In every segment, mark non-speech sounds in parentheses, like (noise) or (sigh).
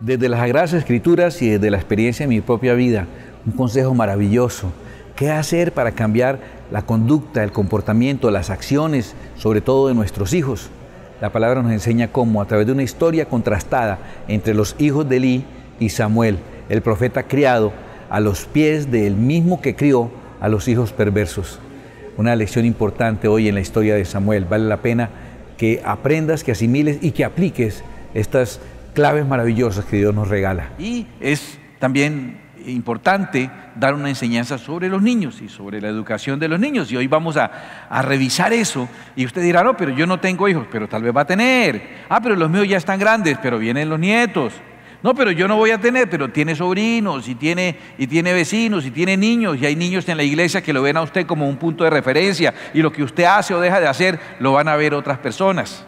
Desde las Sagradas Escrituras y desde la experiencia de mi propia vida, un consejo maravilloso. ¿Qué hacer para cambiar la conducta, el comportamiento, las acciones, sobre todo de nuestros hijos? La palabra nos enseña cómo, a través de una historia contrastada entre los hijos de Elí y Samuel, el profeta criado a los pies del mismo que crió a los hijos perversos. Una lección importante hoy en la historia de Samuel. Vale la pena que aprendas, que asimiles y que apliques estas claves maravillosas que Dios nos regala. Y es también importante dar una enseñanza sobre los niños y sobre la educación de los niños. Y hoy vamos a, a, revisar eso. Y usted dirá, no, pero yo no tengo hijos, pero tal vez va a tener. Ah, pero los míos ya están grandes, pero vienen los nietos. No, pero yo no voy a tener, pero tiene sobrinos y tiene, y tiene vecinos y tiene niños y hay niños en la iglesia que lo ven a usted como un punto de referencia y lo que usted hace o deja de hacer lo van a ver otras personas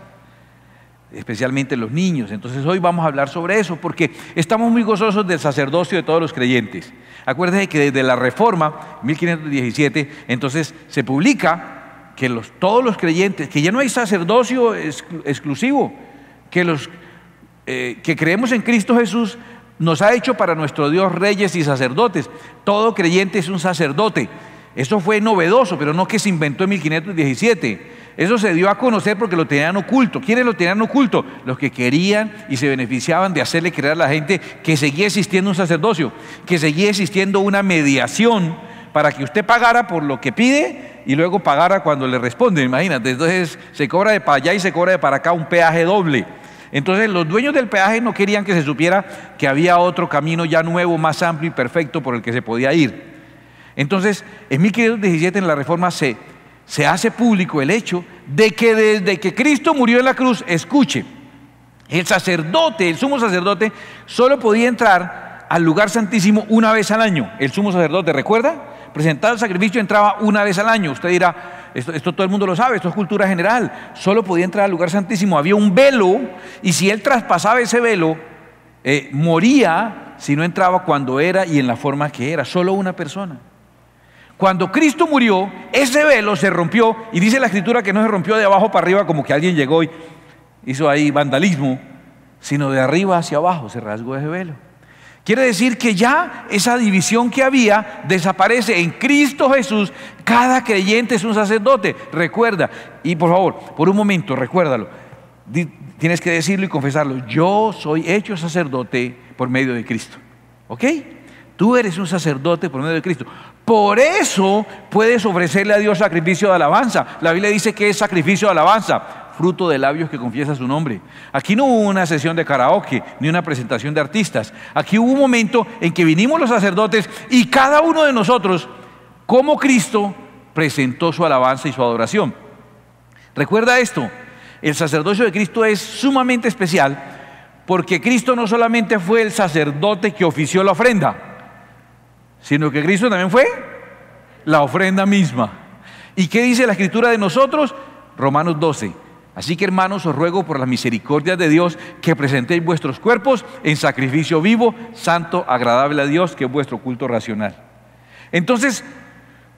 especialmente los niños. Entonces hoy vamos a hablar sobre eso, porque estamos muy gozosos del sacerdocio de todos los creyentes. Acuérdense que desde la Reforma, 1517, entonces se publica que los, todos los creyentes, que ya no hay sacerdocio exclusivo, que los eh, que creemos en Cristo Jesús nos ha hecho para nuestro Dios reyes y sacerdotes. Todo creyente es un sacerdote. Eso fue novedoso, pero no que se inventó en 1517. Eso se dio a conocer porque lo tenían oculto. ¿Quiénes lo tenían oculto? Los que querían y se beneficiaban de hacerle creer a la gente que seguía existiendo un sacerdocio, que seguía existiendo una mediación para que usted pagara por lo que pide y luego pagara cuando le responde, imagínate. Entonces se cobra de para allá y se cobra de para acá un peaje doble. Entonces los dueños del peaje no querían que se supiera que había otro camino ya nuevo, más amplio y perfecto por el que se podía ir. Entonces, en 1517 en la Reforma se se hace público el hecho de que desde que Cristo murió en la cruz, escuche, el sacerdote, el sumo sacerdote, solo podía entrar al lugar santísimo una vez al año. El sumo sacerdote, ¿recuerda? Presentaba el sacrificio entraba una vez al año. Usted dirá, esto, todo el mundo lo sabe, esto es cultura general. Solo podía entrar al lugar santísimo. Había un velo y si él traspasaba ese velo, eh, moría si no entraba cuando era y en la forma que era. Solo una persona. Cuando Cristo murió, ese velo se rompió y dice la escritura que no se rompió de abajo para arriba como que alguien llegó y hizo ahí vandalismo, sino de arriba hacia abajo se rasgó ese velo. Quiere decir que ya esa división que había desaparece en Cristo Jesús. Cada creyente es un sacerdote. Recuerda, y por favor, por un momento, recuérdalo. Tienes que decirlo y confesarlo. Yo soy hecho sacerdote por medio de Cristo. ¿Ok? Tú eres un sacerdote por medio de Cristo. Por eso puedes ofrecerle a Dios sacrificio de alabanza. La Biblia dice que es sacrificio de alabanza, fruto de labios que confiesa su nombre. Aquí no hubo una sesión de karaoke ni una presentación de artistas. Aquí hubo un momento en que vinimos los sacerdotes y cada uno de nosotros, como Cristo, presentó su alabanza y su adoración. Recuerda esto, el sacerdocio de Cristo es sumamente especial porque Cristo no solamente fue el sacerdote que ofició la ofrenda, sino que Cristo también fue la ofrenda misma. ¿Y qué dice la escritura de nosotros? Romanos 12. Así que hermanos, os ruego por la misericordia de Dios que presentéis vuestros cuerpos en sacrificio vivo, santo, agradable a Dios, que es vuestro culto racional. Entonces,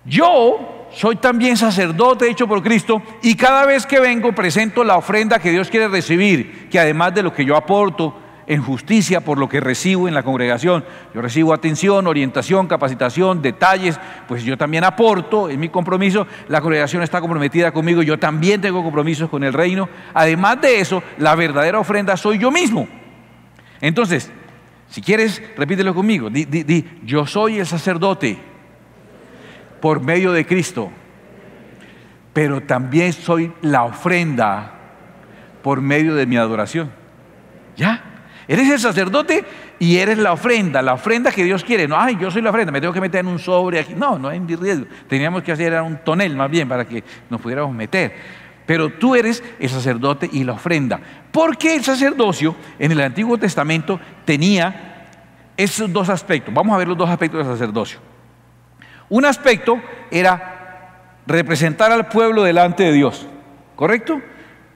yo soy también sacerdote hecho por Cristo y cada vez que vengo presento la ofrenda que Dios quiere recibir, que además de lo que yo aporto, en justicia por lo que recibo en la congregación. Yo recibo atención, orientación, capacitación, detalles, pues yo también aporto en mi compromiso. La congregación está comprometida conmigo, yo también tengo compromisos con el reino. Además de eso, la verdadera ofrenda soy yo mismo. Entonces, si quieres, repítelo conmigo. Di, yo soy el sacerdote por medio de Cristo, pero también soy la ofrenda por medio de mi adoración. ¿Ya? Eres el sacerdote y eres la ofrenda, la ofrenda que Dios quiere. No, ay, yo soy la ofrenda, me tengo que meter en un sobre aquí. No, no hay riesgo. Teníamos que hacer un tonel más bien para que nos pudiéramos meter. Pero tú eres el sacerdote y la ofrenda. Porque el sacerdocio en el Antiguo Testamento tenía esos dos aspectos. Vamos a ver los dos aspectos del sacerdocio. Un aspecto era representar al pueblo delante de Dios. ¿Correcto?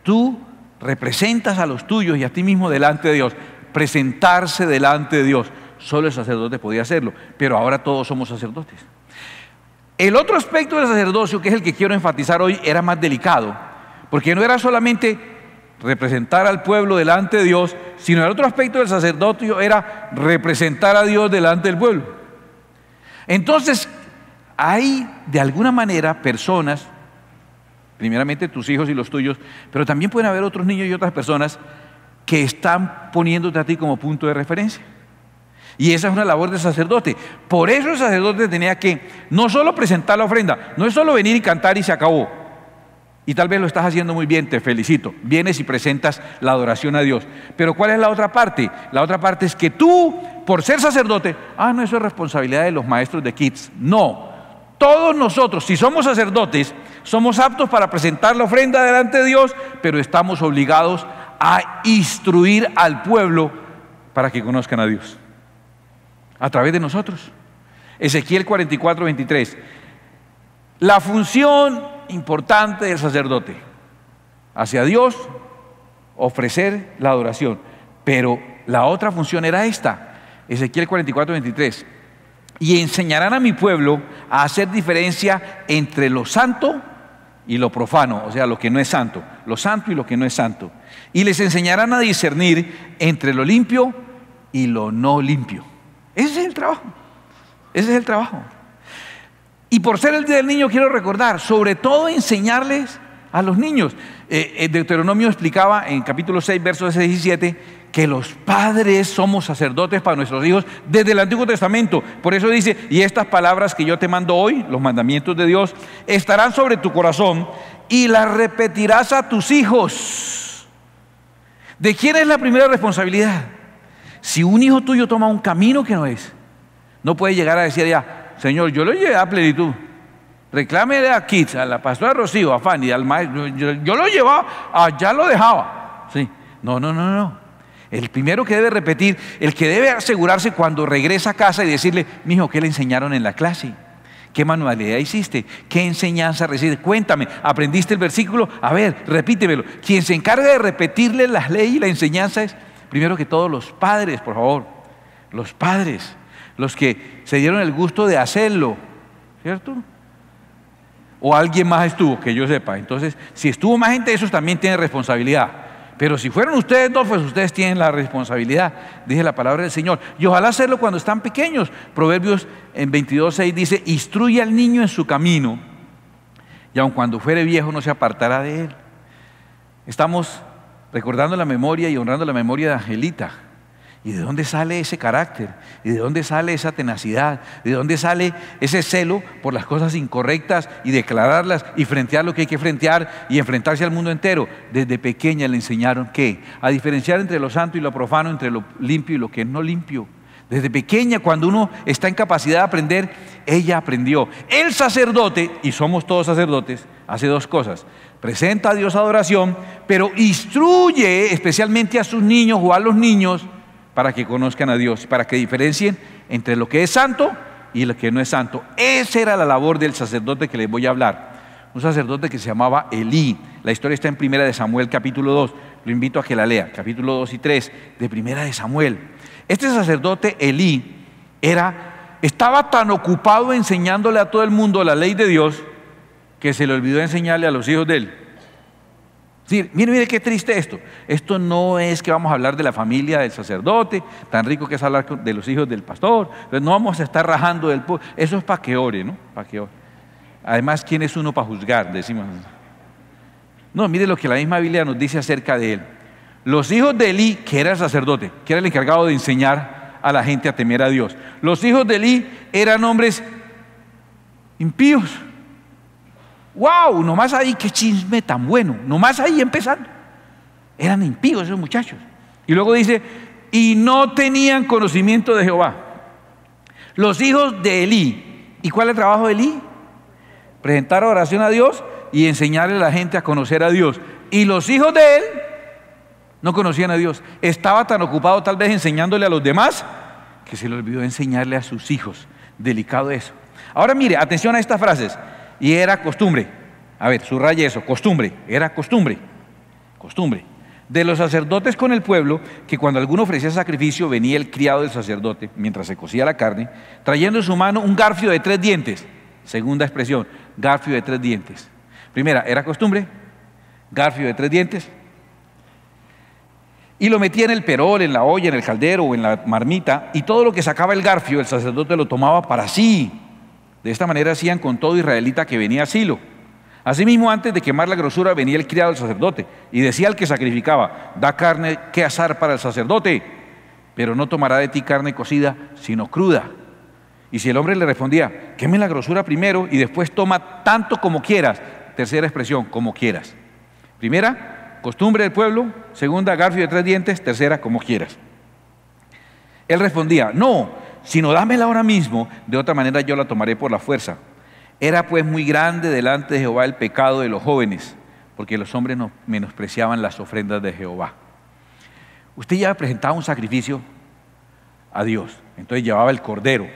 Tú representas a los tuyos y a ti mismo delante de Dios presentarse delante de Dios. Solo el sacerdote podía hacerlo, pero ahora todos somos sacerdotes. El otro aspecto del sacerdocio, que es el que quiero enfatizar hoy, era más delicado, porque no era solamente representar al pueblo delante de Dios, sino el otro aspecto del sacerdocio era representar a Dios delante del pueblo. Entonces, hay de alguna manera personas, primeramente tus hijos y los tuyos, pero también pueden haber otros niños y otras personas que están poniéndote a ti como punto de referencia. Y esa es una labor de sacerdote. Por eso el sacerdote tenía que no solo presentar la ofrenda, no es solo venir y cantar y se acabó. Y tal vez lo estás haciendo muy bien, te felicito. Vienes y presentas la adoración a Dios. Pero ¿cuál es la otra parte? La otra parte es que tú, por ser sacerdote, ah, no, eso es responsabilidad de los maestros de kids. No, todos nosotros, si somos sacerdotes, somos aptos para presentar la ofrenda delante de Dios, pero estamos obligados a instruir al pueblo para que conozcan a Dios. A través de nosotros. Ezequiel 44, 23. La función importante del sacerdote hacia Dios, ofrecer la adoración. Pero la otra función era esta. Ezequiel 44, 23. Y enseñarán a mi pueblo a hacer diferencia entre lo santo y lo profano, o sea, lo que no es santo, lo santo y lo que no es santo. Y les enseñarán a discernir entre lo limpio y lo no limpio. Ese es el trabajo. Ese es el trabajo. Y por ser el día del niño quiero recordar, sobre todo enseñarles a los niños. el eh, eh, Deuteronomio explicaba en capítulo 6, versos 17 que los padres somos sacerdotes para nuestros hijos desde el Antiguo Testamento. Por eso dice, y estas palabras que yo te mando hoy, los mandamientos de Dios, estarán sobre tu corazón y las repetirás a tus hijos. ¿De quién es la primera responsabilidad? Si un hijo tuyo toma un camino que no es, no puede llegar a decir ya, Señor, yo lo llevé a plenitud. reclame a aquí a la pastora Rocío, a Fanny, al maestro. Yo, yo lo llevaba, allá lo dejaba. Sí. No, no, no, no. El primero que debe repetir, el que debe asegurarse cuando regresa a casa y decirle, mijo, ¿qué le enseñaron en la clase? ¿Qué manualidad hiciste? ¿Qué enseñanza recibiste? Cuéntame, ¿aprendiste el versículo? A ver, repítemelo. Quien se encarga de repetirle las leyes y la enseñanza es, primero que todos, los padres, por favor. Los padres, los que se dieron el gusto de hacerlo, ¿cierto? O alguien más estuvo, que yo sepa. Entonces, si estuvo más gente, esos también tienen responsabilidad. Pero si fueron ustedes no, pues ustedes tienen la responsabilidad, dice la palabra del Señor. Y ojalá hacerlo cuando están pequeños. Proverbios en 22.6 dice, instruye al niño en su camino, y aun cuando fuere viejo no se apartará de él. Estamos recordando la memoria y honrando la memoria de Angelita. ¿Y de dónde sale ese carácter? ¿Y de dónde sale esa tenacidad? ¿De dónde sale ese celo por las cosas incorrectas y declararlas y frentear lo que hay que frentear y enfrentarse al mundo entero? Desde pequeña le enseñaron que a diferenciar entre lo santo y lo profano, entre lo limpio y lo que no limpio. Desde pequeña, cuando uno está en capacidad de aprender, ella aprendió. El sacerdote, y somos todos sacerdotes, hace dos cosas. Presenta a Dios adoración, pero instruye especialmente a sus niños o a los niños para que conozcan a Dios, para que diferencien entre lo que es santo y lo que no es santo. Esa era la labor del sacerdote que les voy a hablar. Un sacerdote que se llamaba Elí. La historia está en Primera de Samuel capítulo 2. Lo invito a que la lea, capítulo 2 y 3 de Primera de Samuel. Este sacerdote Elí era estaba tan ocupado enseñándole a todo el mundo la ley de Dios que se le olvidó enseñarle a los hijos de él mire, mire qué triste esto. Esto no es que vamos a hablar de la familia del sacerdote, tan rico que es hablar de los hijos del pastor. No vamos a estar rajando del pueblo. Eso es para que ore, ¿no? Para que ore. Además, ¿quién es uno para juzgar? Decimos. No, mire lo que la misma Biblia nos dice acerca de él. Los hijos de Eli, que era el sacerdote, que era el encargado de enseñar a la gente a temer a Dios. Los hijos de Eli eran hombres impíos ¡Wow! Nomás ahí, qué chisme tan bueno. Nomás ahí empezando. Eran impíos esos muchachos. Y luego dice, y no tenían conocimiento de Jehová. Los hijos de Elí. ¿Y cuál es el trabajo de Elí? Presentar oración a Dios y enseñarle a la gente a conocer a Dios. Y los hijos de él no conocían a Dios. Estaba tan ocupado tal vez enseñándole a los demás que se le olvidó enseñarle a sus hijos. Delicado eso. Ahora mire, atención a estas frases y era costumbre. A ver, subraye eso, costumbre, era costumbre, costumbre. De los sacerdotes con el pueblo, que cuando alguno ofrecía sacrificio venía el criado del sacerdote, mientras se cocía la carne, trayendo en su mano un garfio de tres dientes. Segunda expresión, garfio de tres dientes. Primera, era costumbre, garfio de tres dientes. Y lo metía en el perol, en la olla, en el caldero o en la marmita, y todo lo que sacaba el garfio, el sacerdote lo tomaba para sí, de esta manera hacían con todo israelita que venía asilo. Asimismo, antes de quemar la grosura, venía el criado del sacerdote y decía al que sacrificaba, da carne que asar para el sacerdote, pero no tomará de ti carne cocida, sino cruda. Y si el hombre le respondía, queme la grosura primero y después toma tanto como quieras. Tercera expresión, como quieras. Primera, costumbre del pueblo. Segunda, garfio de tres dientes. Tercera, como quieras. Él respondía, no, sino dámela ahora mismo, de otra manera yo la tomaré por la fuerza. Era pues muy grande delante de Jehová el pecado de los jóvenes, porque los hombres no menospreciaban las ofrendas de Jehová. Usted ya presentaba un sacrificio a Dios, entonces llevaba el cordero,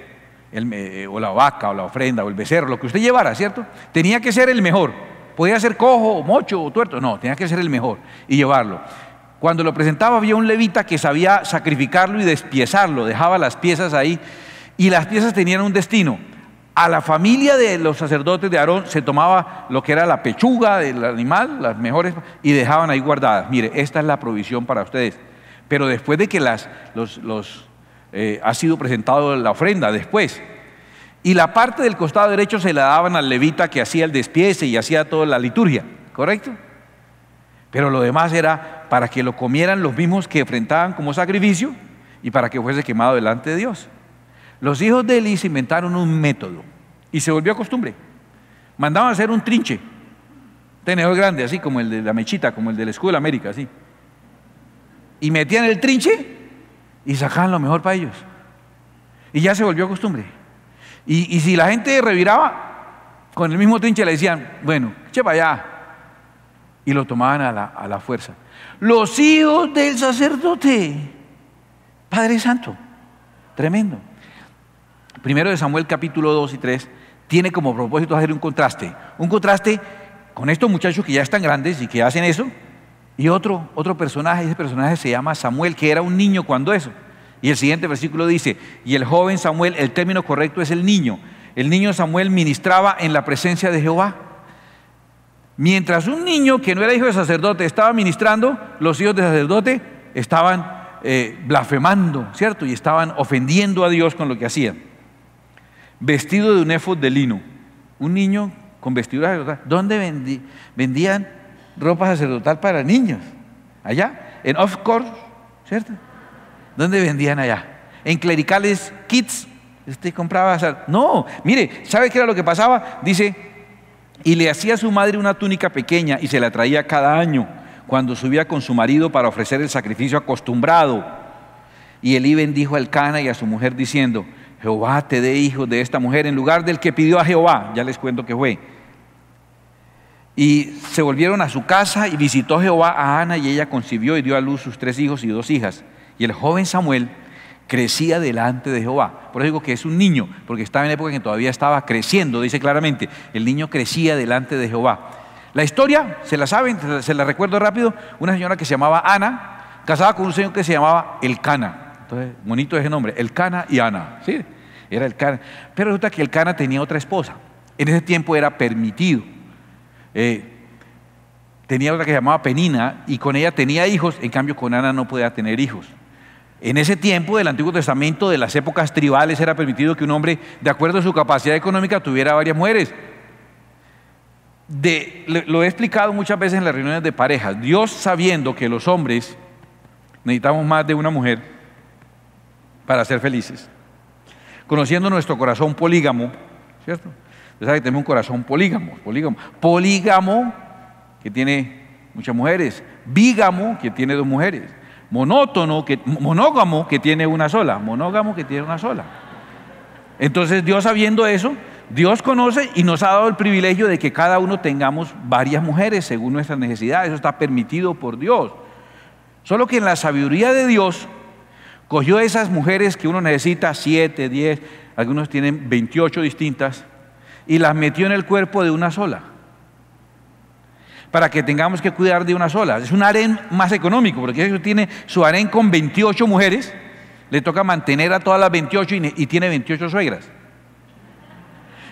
eh, o la vaca, o la ofrenda, o el becerro, lo que usted llevara, ¿cierto? Tenía que ser el mejor. Podía ser cojo, o mocho, o tuerto, no, tenía que ser el mejor y llevarlo. Cuando lo presentaba había un levita que sabía sacrificarlo y despiezarlo, dejaba las piezas ahí y las piezas tenían un destino. A la familia de los sacerdotes de Aarón se tomaba lo que era la pechuga del animal, las mejores, y dejaban ahí guardadas. Mire, esta es la provisión para ustedes. Pero después de que las, los, eh, ha sido presentado la ofrenda, después, y la parte del costado derecho se la daban al levita que hacía el despiece y hacía toda la liturgia, ¿correcto? Pero lo demás era para que lo comieran los mismos que enfrentaban como sacrificio y para que fuese quemado delante de Dios. Los hijos de Eli inventaron un método y se volvió a costumbre. Mandaban a hacer un trinche, tenedor grande, así como el de la mechita, como el del escudo de la América, así. Y metían el trinche y sacaban lo mejor para ellos. Y ya se volvió costumbre. Y, si la gente reviraba, con el mismo trinche le decían, bueno, che para allá. Y lo tomaban a la fuerza los hijos del sacerdote. Padre Santo, tremendo. Primero de Samuel capítulo 2 y 3 tiene como propósito hacer un contraste. Un contraste con estos muchachos que ya están grandes y que hacen eso. Y otro, otro personaje, ese personaje se llama Samuel, que era un niño cuando eso. Y el siguiente versículo dice, y el joven Samuel, el término correcto es el niño. El niño Samuel ministraba en la presencia de Jehová. Mientras un niño que no era hijo de sacerdote estaba ministrando, los hijos de sacerdote estaban eh, blasfemando, ¿cierto? Y estaban ofendiendo a Dios con lo que hacían. Vestido de un efod de lino. Un niño con vestidura sacerdotal. ¿Dónde vendí, vendían ropa sacerdotal para niños? Allá, en off off-course? ¿cierto? ¿Dónde vendían allá? En clericales kits? Usted compraba. No, mire, ¿sabe qué era lo que pasaba? Dice, y le hacía a su madre una túnica pequeña y se la traía cada año cuando subía con su marido para ofrecer el sacrificio acostumbrado. Y Elí dijo al Cana y a su mujer diciendo, Jehová te dé hijos de esta mujer en lugar del que pidió a Jehová. Ya les cuento que fue. Y se volvieron a su casa y visitó Jehová a Ana y ella concibió y dio a luz sus tres hijos y dos hijas. Y el joven Samuel crecía delante de Jehová. Por eso digo que es un niño, porque estaba en la época en que todavía estaba creciendo, dice claramente, el niño crecía delante de Jehová. La historia, se la saben, se la recuerdo rápido, una señora que se llamaba Ana, casada con un señor que se llamaba Elcana. Entonces, bonito ese nombre, Elcana y Ana, ¿sí? Era Elcana. Pero resulta que Elcana tenía otra esposa. En ese tiempo era permitido. Eh, tenía otra que se llamaba Penina y con ella tenía hijos, en cambio con Ana no podía tener hijos. En ese tiempo del Antiguo Testamento, de las épocas tribales, era permitido que un hombre, de acuerdo a su capacidad económica, tuviera varias mujeres. lo he explicado muchas veces en las reuniones de parejas. Dios sabiendo que los hombres necesitamos más de una mujer para ser felices. Conociendo nuestro corazón polígamo, ¿cierto? Usted sabe que tenemos un corazón polígamo, polígamo. Polígamo, que tiene muchas mujeres. Bígamo, que tiene dos mujeres monótono, monógamo que tiene una sola, monógamo que tiene una sola. Entonces Dios sabiendo eso, Dios conoce y nos ha dado el privilegio de que cada uno tengamos varias mujeres según nuestras necesidades, eso está permitido por Dios. Solo que en la sabiduría de Dios cogió esas mujeres que uno necesita, siete, diez, algunos tienen 28 distintas, y las metió en el cuerpo de una sola para que tengamos que cuidar de una sola. Es un harén más económico, porque eso tiene su harén con 28 mujeres, le toca mantener a todas las 28 y, tiene 28 suegras.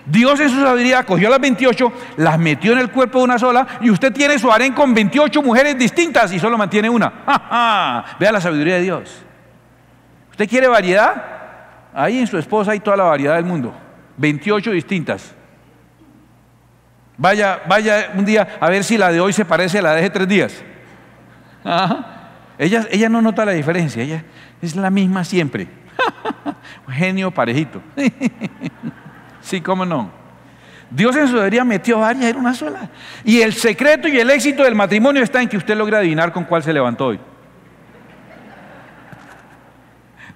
Dios en su sabiduría cogió las 28, las metió en el cuerpo de una sola y usted tiene su harén con 28 mujeres distintas y solo mantiene una. (laughs) ¡Ja, ja! Vea la sabiduría de Dios. ¿Usted quiere variedad? Ahí en su esposa hay toda la variedad del mundo. 28 distintas. Vaya, vaya un día a ver si la de hoy se parece a la de hace tres días. Ella, no nota la diferencia, ella es la misma siempre. (laughs) Genio parejito. (laughs) sí, cómo no. Dios en su debería metió varias, era una sola. Y el secreto y el éxito del matrimonio está en que usted logre adivinar con cuál se levantó hoy.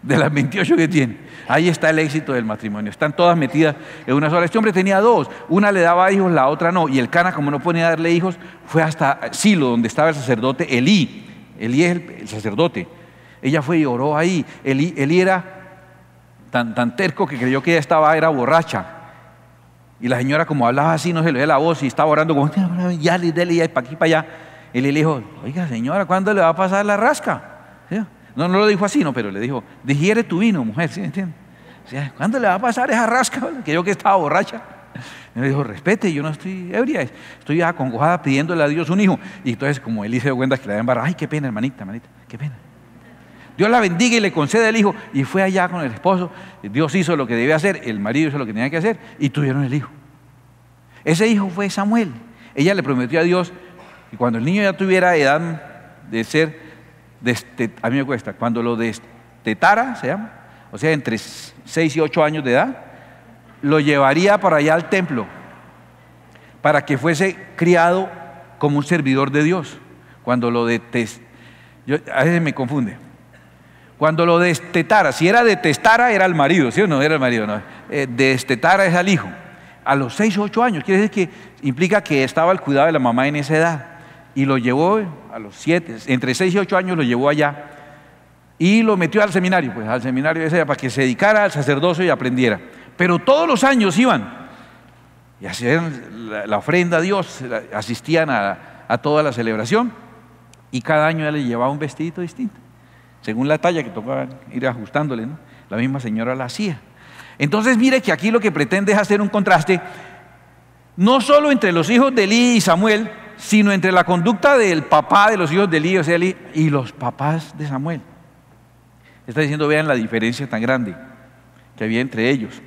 De las 28 que tiene. Ahí está el éxito del matrimonio. Están todas metidas en una sola. Este hombre tenía dos. Una le daba hijos, la otra no. Y el Cana, como no podía darle hijos, fue hasta Silo, donde estaba el sacerdote Elí. Elí es el, sacerdote. Ella fue y oró ahí. Elí, era tan, terco que creyó que ella estaba, era borracha. Y la señora, como hablaba así, no se le veía la voz y estaba orando como, ya, dele, ya, para aquí, para allá. Él le dijo, oiga, señora, ¿cuándo le va a pasar la rasca? No, no lo dijo así, no, pero le dijo, digiere tu vino, mujer, ¿sí me ¿cuándo le va a pasar esa rasca? (laughs) Que yo que estaba borracha. Y me dijo, respete, yo no estoy ebria, estoy acongojada pidiéndole a Dios un hijo. Y entonces, como él hizo cuenta que la había ay, qué pena, hermanita, hermanita, qué pena. Dios la bendiga y le concede el hijo. Y fue allá con el esposo, Dios hizo lo que debía hacer, el marido hizo lo que tenía que hacer, y tuvieron el hijo. Ese hijo fue Samuel. Ella le prometió a Dios que cuando el niño ya tuviera edad de ser a mí me cuesta, cuando lo destetara, se llama, o sea, entre 6 y 8 años de edad, lo llevaría para allá al templo, para que fuese criado como un servidor de Dios. Cuando lo detestara a veces me confunde. Cuando lo destetara, si era detestara, era el marido, ¿sí o no? Era el marido, no. Eh, destetara es al hijo. A los 6 o 8 años, quiere decir que implica que estaba al cuidado de la mamá en esa edad y lo llevó a los siete, entre seis y ocho años lo llevó allá y lo metió al seminario, pues al seminario ese para que se dedicara al sacerdocio y aprendiera. Pero todos los años iban y hacían la, ofrenda a Dios, asistían a, toda la celebración y cada año le llevaba un vestidito distinto, según la talla que tocaba ir ajustándole, ¿no? La misma señora la hacía. Entonces mire que aquí lo que pretende es hacer un contraste, no solo entre los hijos de Elí y Samuel, sino entre la conducta del papá de los hijos de Elías o y los papás de Samuel. Está diciendo, vean la diferencia tan grande que había entre ellos.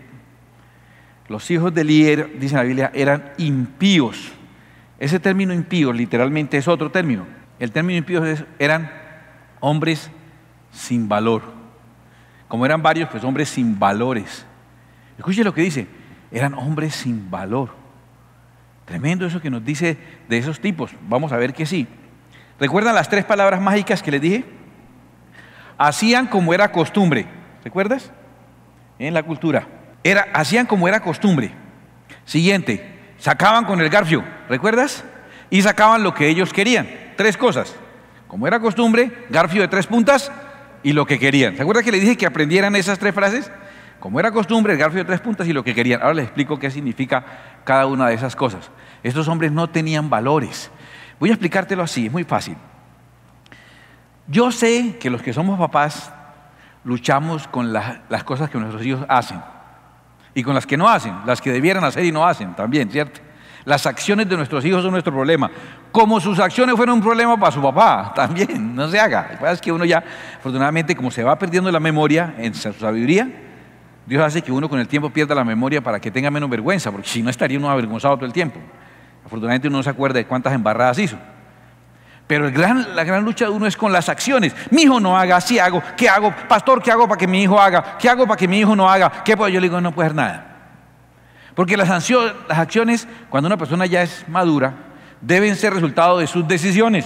Los hijos de Elías, er, dice la Biblia, eran impíos. Ese término impío literalmente es otro término. El término impío eran hombres sin valor. Como eran varios, pues hombres sin valores. Escuche lo que dice, eran hombres sin valor. Tremendo eso que nos dice de esos tipos. Vamos a ver que sí. ¿Recuerdan las tres palabras mágicas que les dije? Hacían como era costumbre. ¿Recuerdas? En la cultura. Era, hacían como era costumbre. Siguiente, sacaban con el garfio. ¿Recuerdas? Y sacaban lo que ellos querían. Tres cosas. Como era costumbre, garfio de tres puntas y lo que querían. ¿Se acuerdan que le dije que aprendieran esas tres frases? Como era costumbre, el garfio de tres puntas y lo que querían. Ahora les explico qué significa cada una de esas cosas. Estos hombres no tenían valores. Voy a explicártelo así, es muy fácil. Yo sé que los que somos papás luchamos con las, las cosas que nuestros hijos hacen y con las que no hacen, las que debieran hacer y no hacen también, ¿cierto? Las acciones de nuestros hijos son nuestro problema. Como sus acciones fueron un problema para su papá, (laughs) también, no se haga. Lo que es que uno ya, afortunadamente, como se va perdiendo la memoria en su sabiduría, Dios hace que uno con el tiempo pierda la memoria para que tenga menos vergüenza, porque si no estaría uno avergonzado todo el tiempo. Afortunadamente uno no se acuerda de cuántas embarradas hizo. Pero la gran lucha de uno es con las acciones. Mi hijo no haga, si hago, ¿qué hago? Pastor, ¿qué hago para que mi hijo haga? ¿Qué hago para que mi hijo no haga? ¿Qué puedo? Yo le digo, no puedo hacer nada. Porque las, las acciones, cuando una persona ya es madura, deben ser resultado de sus decisiones.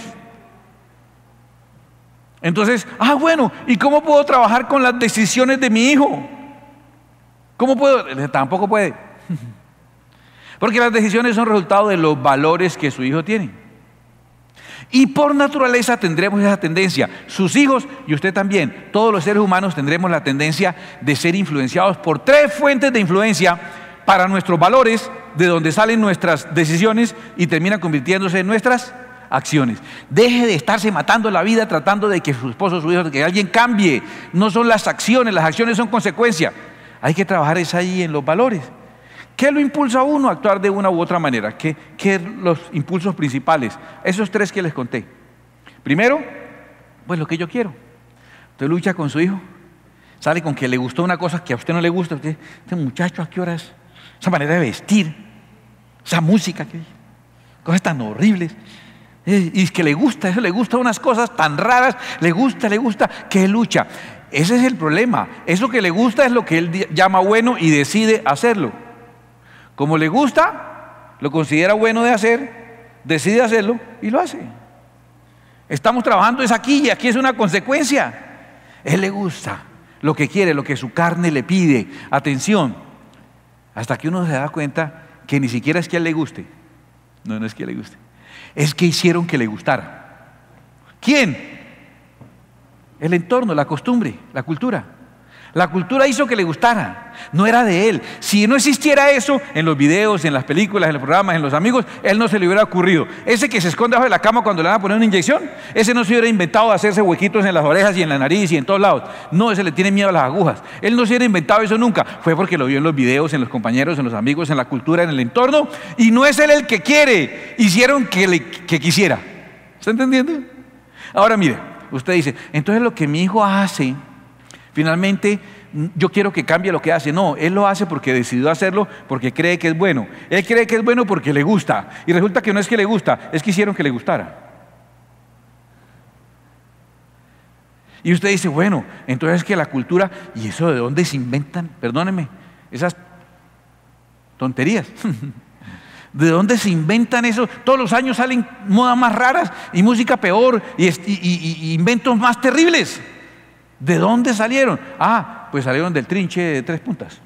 Entonces, ah, bueno, ¿y cómo puedo trabajar con las decisiones de mi hijo? ¿Cómo puedo? Tampoco puede. (laughs) Porque las decisiones son resultado de los valores que su hijo tiene. Y por naturaleza tendremos esa tendencia. Sus hijos y usted también, todos los seres humanos tendremos la tendencia de ser influenciados por tres fuentes de influencia para nuestros valores, de donde salen nuestras decisiones y terminan convirtiéndose en nuestras acciones. Deje de estarse matando la vida tratando de que su esposo, su hijo, que alguien cambie. No son las acciones, las acciones son consecuencia hay que trabajar es ahí en los valores. ¿Qué lo impulsa a uno a actuar de una u otra manera? ¿Qué, qué los impulsos principales? Esos tres que les conté. Primero, pues lo que yo quiero. Usted lucha con su hijo, sale con que le gustó una cosa que a usted no le gusta. Usted, este muchacho, ¿a qué es? Esa manera de vestir, esa música, que, cosas tan horribles. Eh, y es que le gusta, eso le gusta unas cosas tan raras, le gusta, le gusta, que lucha. Ese es el problema. Eso que le gusta es lo que él llama bueno y decide hacerlo. Como le gusta, lo considera bueno de hacer, decide hacerlo y lo hace. Estamos trabajando es aquí y aquí es una consecuencia. Él le gusta lo que quiere, lo que su carne le pide. Atención, hasta que uno se da cuenta que ni siquiera es que a él le guste. No, no es que le guste. Es que hicieron que le gustara. ¿Quién? El entorno, la costumbre, la cultura. La cultura hizo que le gustara, no era de él. Si no existiera eso, en los videos, en las películas, en los programas, en los amigos, él no se le hubiera ocurrido. Ese que se esconde bajo la cama cuando le van a poner una inyección, ese no se hubiera inventado hacerse huequitos en las orejas y en la nariz y en todos lados. No, ese le tiene miedo a las agujas. Él no se hubiera inventado eso nunca. Fue porque lo vio en los videos, en los compañeros, en los amigos, en la cultura, en el entorno. Y no es él el que quiere, hicieron que, le, que quisiera. ¿Está entendiendo? Ahora mire usted dice, entonces lo que mi hijo hace, finalmente yo quiero que cambie lo que hace. No, él lo hace porque decidió hacerlo, porque cree que es bueno. Él cree que es bueno porque le gusta. Y resulta que no es que le gusta, es que hicieron que le gustara. Y usted dice, bueno, entonces que la cultura, ¿y eso de dónde se inventan? Perdónenme, esas tonterías. (laughs) ¿De dónde se inventan eso? Todos los años salen modas más raras y música peor y, inventos más terribles. ¿De dónde salieron? Ah, pues salieron del trinche de tres puntas,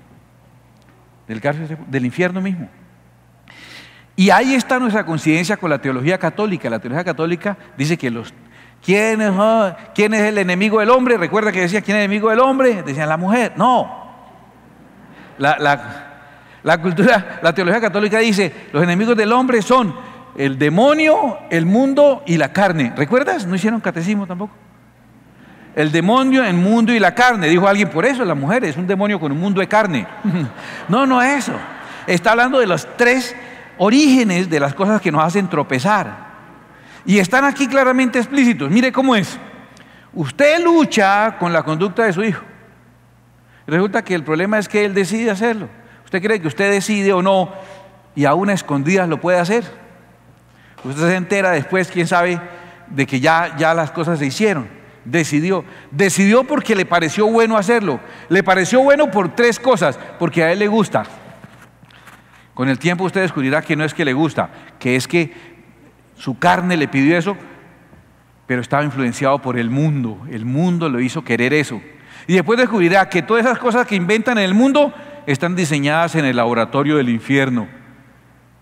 del, del infierno mismo. Y ahí está nuestra coincidencia con la teología católica. La teología católica dice que los... ¿Quién es, ah, ¿quién es el enemigo del hombre? Recuerda que decía, ¿quién es el enemigo del hombre? Decían la mujer. No. la la cultura, la teología católica dice, los enemigos del hombre son el demonio, el mundo y la carne. ¿Recuerdas? No hicieron catecismo tampoco. El demonio, el mundo y la carne. Dijo alguien, por eso la mujer es un demonio con un mundo de carne. (laughs) no, no es eso. Está hablando de los tres orígenes de las cosas que nos hacen tropezar. Y están aquí claramente explícitos. Mire cómo es. Usted lucha con la conducta de su hijo. Resulta que el problema es que él decide hacerlo. ¿Usted cree que usted decide o no y aún a escondidas lo puede hacer? Usted se entera después, quién sabe, de que ya, ya las cosas se hicieron. Decidió. Decidió porque le pareció bueno hacerlo. Le pareció bueno por tres cosas. Porque a él le gusta. Con el tiempo usted descubrirá que no es que le gusta, que es que su carne le pidió eso, pero estaba influenciado por el mundo. El mundo lo hizo querer eso. Y después descubrirá que todas esas cosas que inventan en el mundo están diseñadas en el laboratorio del infierno.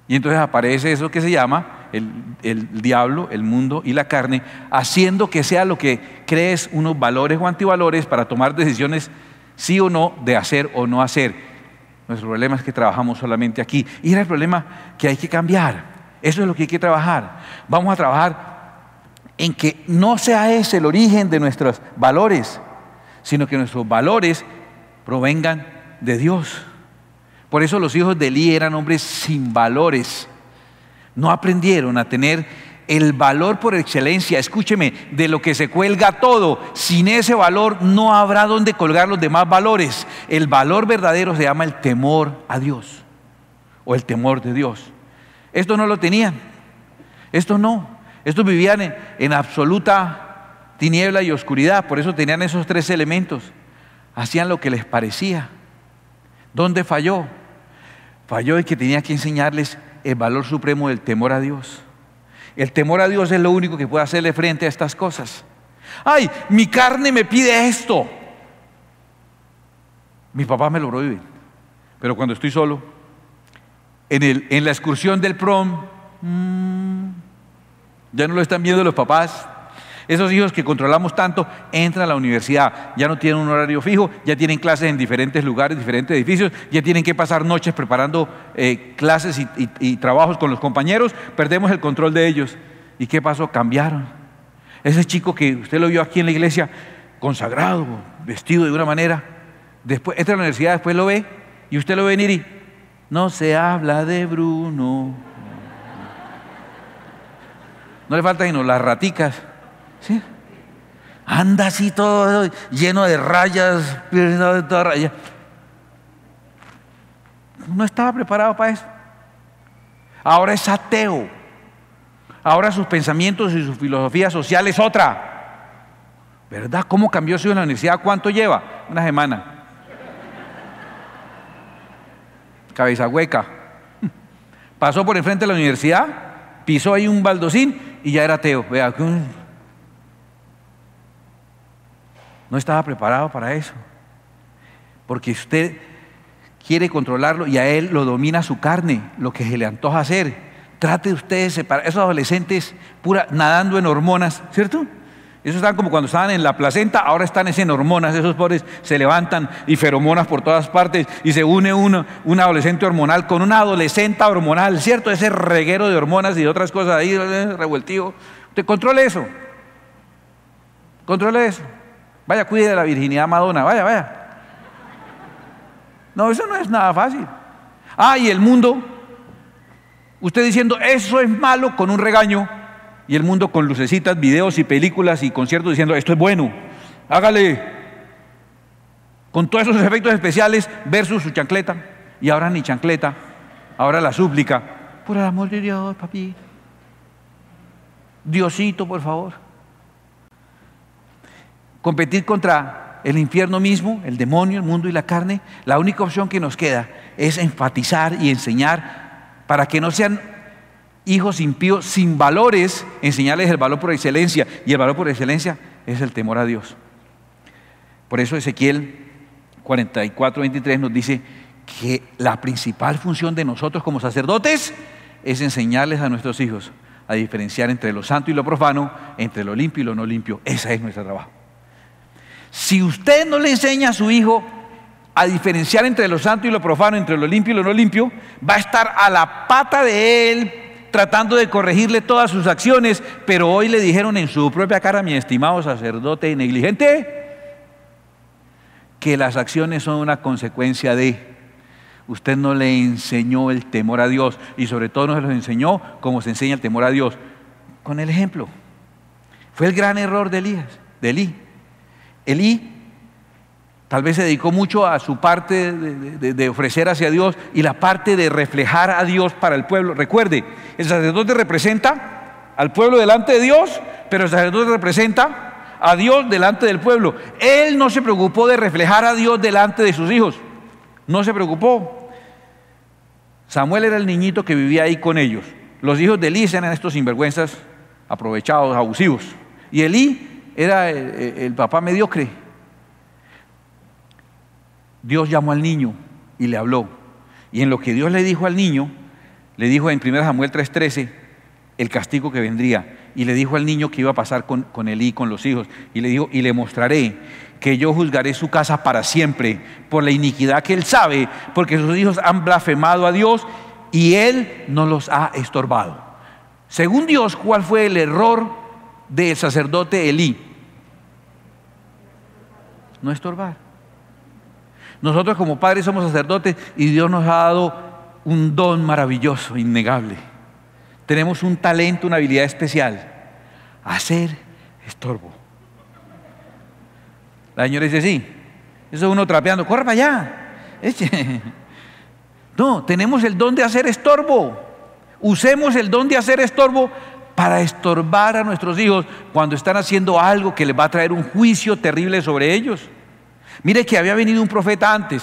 Y entonces aparece eso que se llama el, el, diablo, el mundo y la carne, haciendo que sea lo que crees unos valores o antivalores para tomar decisiones sí o no de hacer o no hacer. Nuestro problema es que trabajamos solamente aquí. Y era el problema que hay que cambiar. Eso es lo que hay que trabajar. Vamos a trabajar en que no sea ese el origen de nuestros valores, sino que nuestros valores provengan de Dios. Por eso los hijos de Elí eran hombres sin valores. No aprendieron a tener el valor por excelencia, escúcheme, de lo que se cuelga todo. Sin ese valor no habrá donde colgar los demás valores. El valor verdadero se llama el temor a Dios o el temor de Dios. Esto no lo tenían. Esto no. Estos vivían en absoluta tiniebla y oscuridad. Por eso tenían esos tres elementos. Hacían lo que les parecía ¿Dónde falló? Falló en que tenía que enseñarles el valor supremo del temor a Dios. El temor a Dios es lo único que puede hacerle frente a estas cosas. Ay, mi carne me pide esto. Mi papá me lo prohíbe. Pero cuando estoy solo, en, el, en la excursión del prom, mm, ya no lo están viendo los papás, esos hijos que controlamos tanto entran a la universidad, ya no tienen un horario fijo, ya tienen clases en diferentes lugares, diferentes edificios, ya tienen que pasar noches preparando eh, clases y, trabajos con los compañeros, perdemos el control de ellos. ¿Y qué pasó? Cambiaron. Ese chico que usted lo vio aquí en la iglesia, consagrado, vestido de una manera, después entra a la universidad, después lo ve y usted lo ve venir y no se habla de Bruno. No le falta sino las raticas. ¿Sí? Anda así todo lleno de rayas, de toda raya. No estaba preparado para eso. Ahora es ateo. Ahora sus pensamientos y su filosofía social es otra. ¿Verdad? ¿Cómo cambió su la universidad? ¿Cuánto lleva? Una semana. Cabeza hueca. Pasó por enfrente de la universidad, pisó ahí un baldocín y ya era ateo. Vea, No estaba preparado para eso. Porque usted quiere controlarlo y a él lo domina su carne, lo que se le antoja hacer. Trate usted separar. Esos adolescentes pura, nadando en hormonas, ¿cierto? Esos están como cuando estaban en la placenta, ahora están en hormonas. Esos pobres se levantan y feromonas por todas partes y se une uno, un adolescente hormonal con una adolescente hormonal, ¿cierto? Ese reguero de hormonas y de otras cosas ahí, eh, revueltivo. Usted controle eso. Controle eso. Vaya, cuide de la virginidad Madonna, vaya, vaya. No, eso no es nada fácil. Ah, y el mundo, usted diciendo, eso es malo con un regaño, y el mundo con lucecitas, videos y películas y conciertos diciendo, esto es bueno, hágale, con todos esos efectos especiales versus su chancleta, y ahora ni chancleta, ahora la súplica, por el amor de Dios, papi, Diosito, por favor competir contra el infierno mismo, el demonio, el mundo y la carne, la única opción que nos queda es enfatizar y enseñar para que no sean hijos impíos sin valores, enseñarles el valor por excelencia. Y el valor por excelencia es el temor a Dios. Por eso Ezequiel 44, 23 nos dice que la principal función de nosotros como sacerdotes es enseñarles a nuestros hijos a diferenciar entre lo santo y lo profano, entre lo limpio y lo no limpio. Ese es nuestro trabajo. Si usted no le enseña a su hijo a diferenciar entre lo santo y lo profano, entre lo limpio y lo no limpio, va a estar a la pata de él tratando de corregirle todas sus acciones, pero hoy le dijeron en su propia cara, mi estimado sacerdote negligente, que las acciones son una consecuencia de... Usted no le enseñó el temor a Dios y sobre todo no se los enseñó como se enseña el temor a Dios, con el ejemplo. Fue el gran error de Elías, de Elí. Elí tal vez se dedicó mucho a su parte de, ofrecer hacia Dios y la parte de reflejar a Dios para el pueblo. Recuerde, el sacerdote representa al pueblo delante de Dios, pero el sacerdote representa a Dios delante del pueblo. Él no se preocupó de reflejar a Dios delante de sus hijos. No se preocupó. Samuel era el niñito que vivía ahí con ellos. Los hijos de Elí eran estos sinvergüenzas aprovechados, abusivos. Y Elí era el, papá mediocre. Dios llamó al niño y le habló. Y en lo que Dios le dijo al niño, le dijo en 1 Samuel 3:13 el castigo que vendría. Y le dijo al niño que iba a pasar con, con él y con los hijos. Y le dijo, y le mostraré que yo juzgaré su casa para siempre por la iniquidad que él sabe, porque sus hijos han blasfemado a Dios y él no los ha estorbado. Según Dios, ¿cuál fue el error del sacerdote Elí. No estorbar. Nosotros como padres somos sacerdotes y Dios nos ha dado un don maravilloso, innegable. Tenemos un talento, una habilidad especial. Hacer estorbo. La señora dice, sí, eso es uno trapeando, corre para allá. (laughs) No, tenemos el don de hacer estorbo. Usemos el don de hacer estorbo para estorbar a nuestros hijos cuando están haciendo algo que les va a traer un juicio terrible sobre ellos. Mire que había venido un profeta antes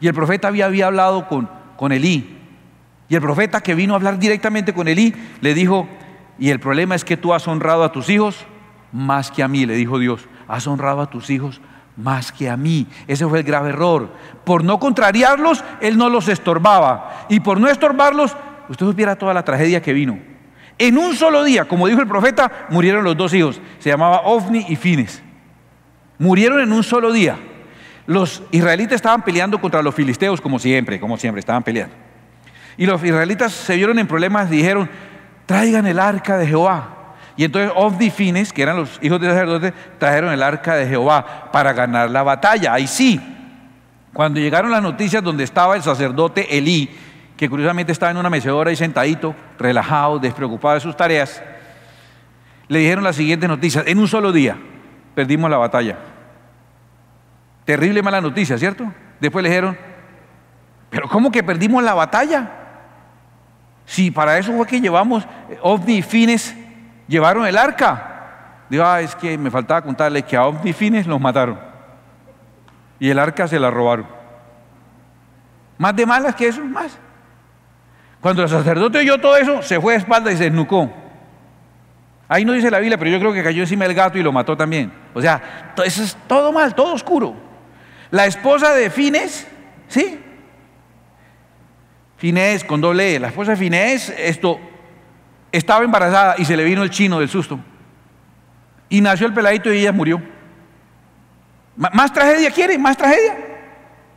y el profeta había, hablado con, con Elí. Y el profeta que vino a hablar directamente con Elí le dijo, y el problema es que tú has honrado a tus hijos más que a mí, le dijo Dios, has honrado a tus hijos más que a mí. Ese fue el grave error. Por no contrariarlos, él no los estorbaba. Y por no estorbarlos, usted supiera toda la tragedia que vino. En un solo día, como dijo el profeta, murieron los dos hijos. Se llamaba Ofni y Fines. Murieron en un solo día. Los israelitas estaban peleando contra los filisteos, como siempre, como siempre, estaban peleando. Y los israelitas se vieron en problemas y dijeron, traigan el arca de Jehová. Y entonces Ofni y Fines, que eran los hijos de sacerdote, trajeron el arca de Jehová para ganar la batalla. Ahí sí, cuando llegaron las noticias donde estaba el sacerdote Elí, que curiosamente estaba en una mecedora y sentadito, relajado, despreocupado de sus tareas, le dijeron las siguientes noticias. En un solo día perdimos la batalla. Terrible mala noticia, ¿cierto? Después le dijeron, pero ¿cómo que perdimos la batalla? Si para eso fue que llevamos, eh, OVNI y Fines llevaron el arca. Digo, ah, es que me faltaba contarles que a OVNI y Fines los mataron. Y el arca se la robaron. Más de malas que eso, más. Cuando el sacerdote oyó todo eso, se fue de espalda y se desnucó. Ahí no dice la Biblia, pero yo creo que cayó encima del gato y lo mató también. O sea, eso es todo mal, todo oscuro. La esposa de Fines, ¿sí? Fines con doble E, la esposa de Fines, esto, estaba embarazada y se le vino el chino del susto. Y nació el peladito y ella murió. ¿Más tragedia quiere? ¿Más tragedia?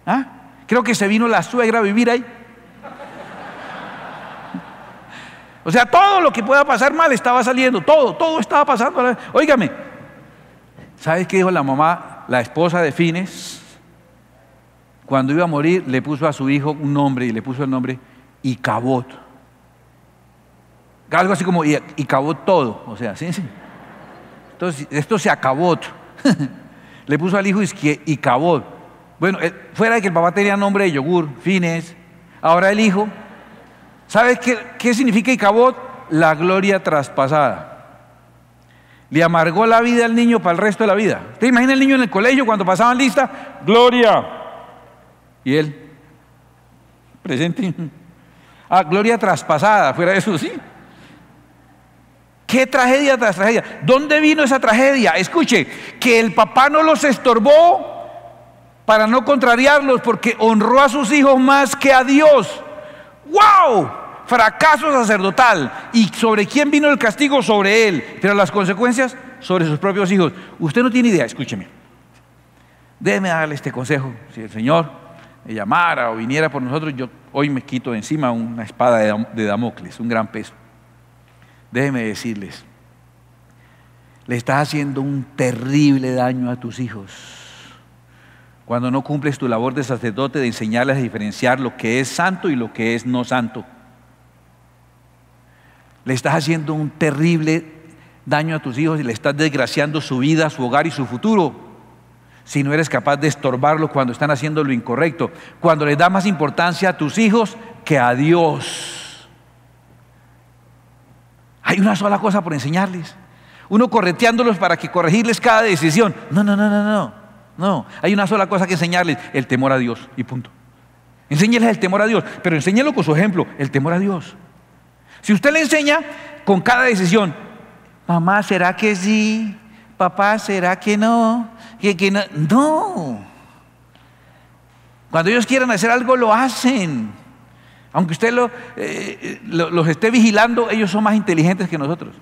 ¿Ah? Creo que se vino la suegra a vivir ahí. O sea, todo lo que pueda pasar mal estaba saliendo, todo, todo estaba pasando. Óigame, ¿sabes qué dijo la mamá, la esposa de Fines? Cuando iba a morir, le puso a su hijo un nombre y le puso el nombre Icabot. Algo así como Icabot todo, o sea, sí, sí. Entonces, esto se acabó. (laughs) le puso al hijo Icabot. Bueno, eh, fuera de que el papá tenía nombre de yogur, Fines, ahora el hijo ¿Sabes qué, significa Icabod? La gloria traspasada. Le amargó la vida al niño para el resto de la vida. ¿Te imaginas el niño en el colegio cuando pasaban lista? Gloria. Y él, presente. (laughs) Ah, gloria traspasada, fuera de eso, sí. ¿Qué tragedia tras tragedia? ¿Dónde vino esa tragedia? Escuche, que el papá no los estorbó para no contrariarlos, porque honró a sus hijos más que a Dios. ¡Wow! Fracaso sacerdotal. ¿Y sobre quién vino el castigo? Sobre él. Pero las consecuencias sobre sus propios hijos. Usted no tiene idea, escúcheme. Déjeme darle este consejo. Si el Señor me llamara o viniera por nosotros, yo hoy me quito de encima una espada de Damocles, un gran peso. Déjeme decirles, le estás haciendo un terrible daño a tus hijos cuando no cumples tu labor de sacerdote de enseñarles a diferenciar lo que es santo y lo que es no santo. Le estás haciendo un terrible daño a tus hijos y le estás desgraciando su vida, su hogar y su futuro. Si no eres capaz de estorbarlo cuando están haciendo lo incorrecto, cuando le da más importancia a tus hijos que a Dios. Hay una sola cosa por enseñarles. Uno correteándolos para que corregirles cada decisión. No, no, no, no, no. No, hay una sola cosa que enseñarles, el temor a Dios y punto. Enséñeles el temor a Dios, pero enséñelo con su ejemplo, el temor a Dios. Si usted le enseña con cada decisión, mamá, ¿será que sí? Papá, ¿será que no? ¿Que, que no? No. Cuando ellos quieran hacer algo, lo hacen. Aunque usted eh, los esté vigilando, ellos son más inteligentes que nosotros.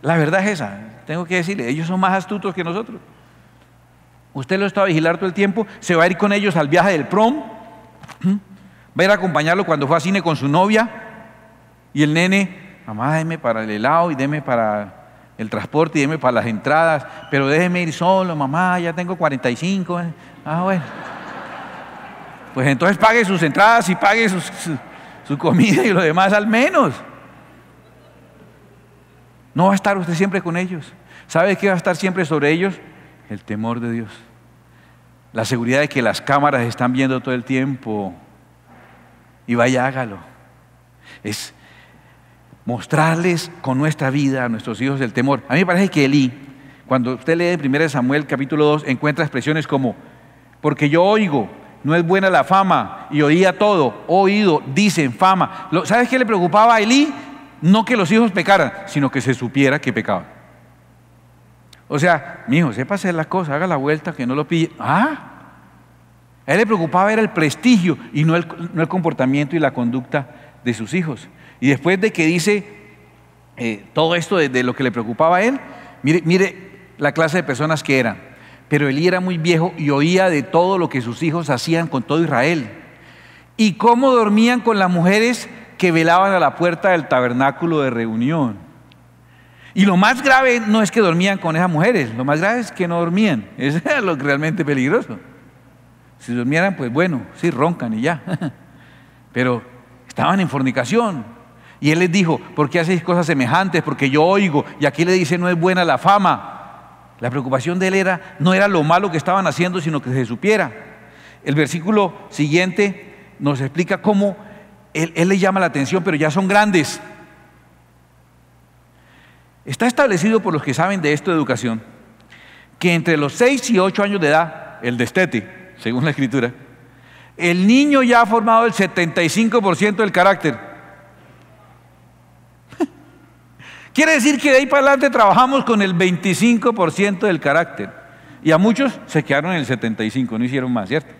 La verdad es esa, tengo que decirle, ellos son más astutos que nosotros. Usted lo está vigilar todo el tiempo, se va a ir con ellos al viaje del prom, va a ir a acompañarlo cuando fue a cine con su novia y el nene, mamá, déme para el helado y déme para el transporte y déme para las entradas, pero déjeme ir solo, mamá, ya tengo 45. Eh". Ah, bueno. Pues entonces pague sus entradas y pague su, su comida y lo demás al menos. No va a estar usted siempre con ellos. ¿Sabe qué va a estar siempre sobre ellos? El temor de Dios la seguridad de que las cámaras están viendo todo el tiempo. Y vaya, hágalo. Es mostrarles con nuestra vida a nuestros hijos el temor. A mí me parece que Elí, cuando usted lee 1 Samuel capítulo 2, encuentra expresiones como, porque yo oigo, no es buena la fama, y oía todo, oído, dicen fama. ¿Sabes qué le preocupaba a Elí? No que los hijos pecaran, sino que se supiera que pecaban. O sea, mi hijo sepa hacer las cosas, haga la vuelta, que no lo pille. Ah, a él le preocupaba era el prestigio y no el, comportamiento y la conducta de sus hijos. Y después de que dice eh, todo esto de, lo que le preocupaba a él, mire, mire la clase de personas que eran. Pero él era muy viejo y oía de todo lo que sus hijos hacían con todo Israel. Y cómo dormían con las mujeres que velaban a la puerta del tabernáculo de reunión. Y lo más grave no es que dormían con esas mujeres, lo más grave es que no dormían. (laughs) Eso era lo realmente peligroso. Si durmieran, pues bueno, sí, roncan y ya. (laughs) Pero estaban en fornicación. Y él les dijo, ¿por qué hacéis cosas semejantes? Porque yo oigo. Y aquí le dice, no es buena la fama. La preocupación de él era, no era lo malo que estaban haciendo, sino que se supiera. El versículo siguiente nos explica cómo él, él le llama la atención, pero ya son grandes Está establecido por los que saben de esto de educación que entre los 6 y 8 años de edad, el destete, según la escritura, el niño ya ha formado el 75% del carácter. (laughs) Quiere decir que de ahí para adelante trabajamos con el 25% del carácter. Y a muchos se quedaron en el 75, no hicieron más, ¿cierto?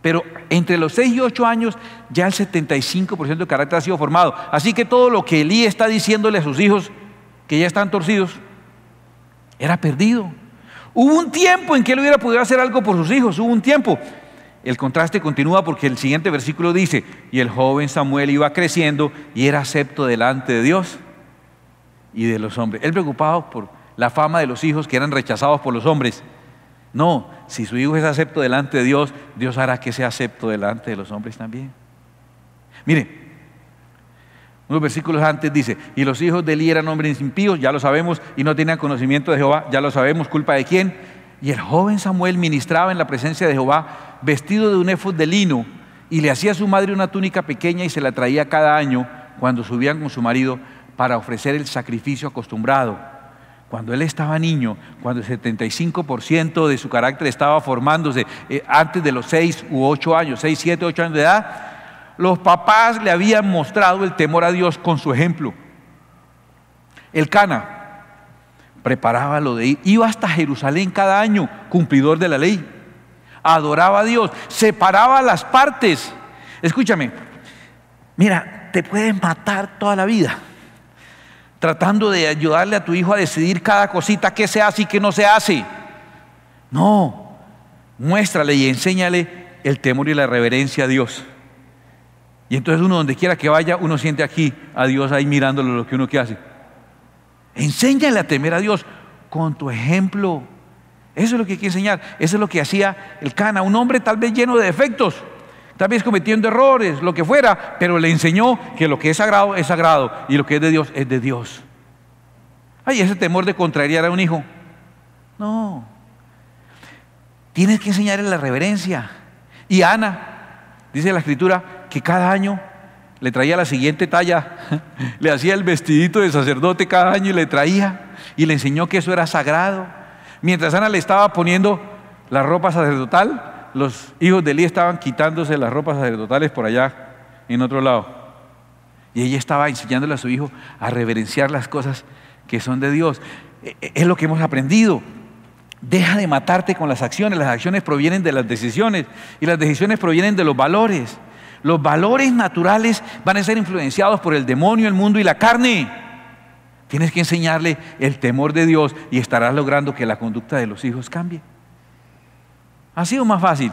Pero entre los 6 y 8 años ya el 75% del carácter ha sido formado. Así que todo lo que Elí está diciéndole a sus hijos que ya están torcidos, era perdido. Hubo un tiempo en que él hubiera podido hacer algo por sus hijos, hubo un tiempo. El contraste continúa porque el siguiente versículo dice, y el joven Samuel iba creciendo y era acepto delante de Dios y de los hombres. Él preocupado por la fama de los hijos que eran rechazados por los hombres. No, si su hijo es acepto delante de Dios, Dios hará que sea acepto delante de los hombres también. Mire, unos versículos antes dice, y los hijos de Eli eran hombres impíos, ya lo sabemos, y no tenían conocimiento de Jehová, ya lo sabemos, culpa de quién. Y el joven Samuel ministraba en la presencia de Jehová, vestido de un efod de lino, y le hacía a su madre una túnica pequeña y se la traía cada año cuando subían con su marido para ofrecer el sacrificio acostumbrado. Cuando él estaba niño, cuando el 75% de su carácter estaba formándose eh, antes de los 6 u 8 años, 6, 7, 8 años de edad, los papás le habían mostrado el temor a Dios con su ejemplo. El Cana preparaba lo de ir, iba hasta Jerusalén cada año, cumplidor de la ley. Adoraba a Dios, separaba las partes. Escúchame, mira, te puedes matar toda la vida tratando de ayudarle a tu hijo a decidir cada cosita que se hace y que no se hace. No, muéstrale y enséñale el temor y la reverencia a Dios. Y entonces uno donde quiera que vaya, uno siente aquí a Dios ahí mirándolo lo que uno que hace. Enséñale a temer a Dios con tu ejemplo. Eso es lo que hay que enseñar. Eso es lo que hacía el Cana, un hombre tal vez lleno de defectos, tal vez cometiendo errores, lo que fuera, pero le enseñó que lo que es sagrado es sagrado y lo que es de Dios es de Dios. hay ese temor de contrariar a un hijo. No. Tienes que enseñarle la reverencia. Y Ana, dice la escritura, que cada año le traía la siguiente talla, (laughs) le hacía el vestidito de sacerdote cada año y le traía y le enseñó que eso era sagrado. Mientras Ana le estaba poniendo la ropa sacerdotal, los hijos de Elí estaban quitándose las ropas sacerdotales por allá en otro lado. Y ella estaba enseñándole a su hijo a reverenciar las cosas que son de Dios. E, e, es lo que hemos aprendido. Deja de matarte con las acciones. Las acciones provienen de las decisiones y las decisiones provienen de los valores. Los valores naturales van a ser influenciados por el demonio, el mundo y la carne. Tienes que enseñarle el temor de Dios y estarás logrando que la conducta de los hijos cambie. Ha sido más fácil.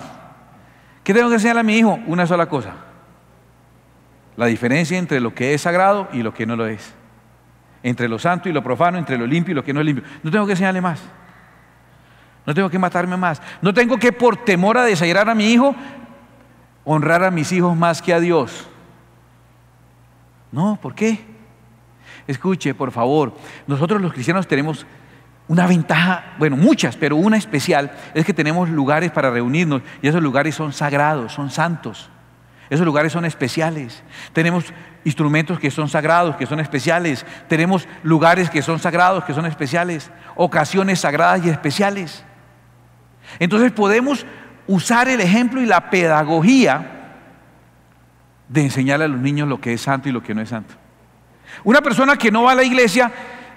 ¿Qué tengo que enseñarle a mi hijo? Una sola cosa. La diferencia entre lo que es sagrado y lo que no lo es. Entre lo santo y lo profano, entre lo limpio y lo que no es limpio. No tengo que enseñarle más. No tengo que matarme más. No tengo que por temor a desairar a mi hijo honrar a mis hijos más que a Dios. No, ¿por qué? Escuche, por favor, nosotros los cristianos tenemos una ventaja, bueno, muchas, pero una especial, es que tenemos lugares para reunirnos y esos lugares son sagrados, son santos. Esos lugares son especiales. Tenemos instrumentos que son sagrados, que son especiales. Tenemos lugares que son sagrados, que son especiales. Ocasiones sagradas y especiales. Entonces podemos usar el ejemplo y la pedagogía de enseñarle a los niños lo que es santo y lo que no es santo. Una persona que no va a la iglesia,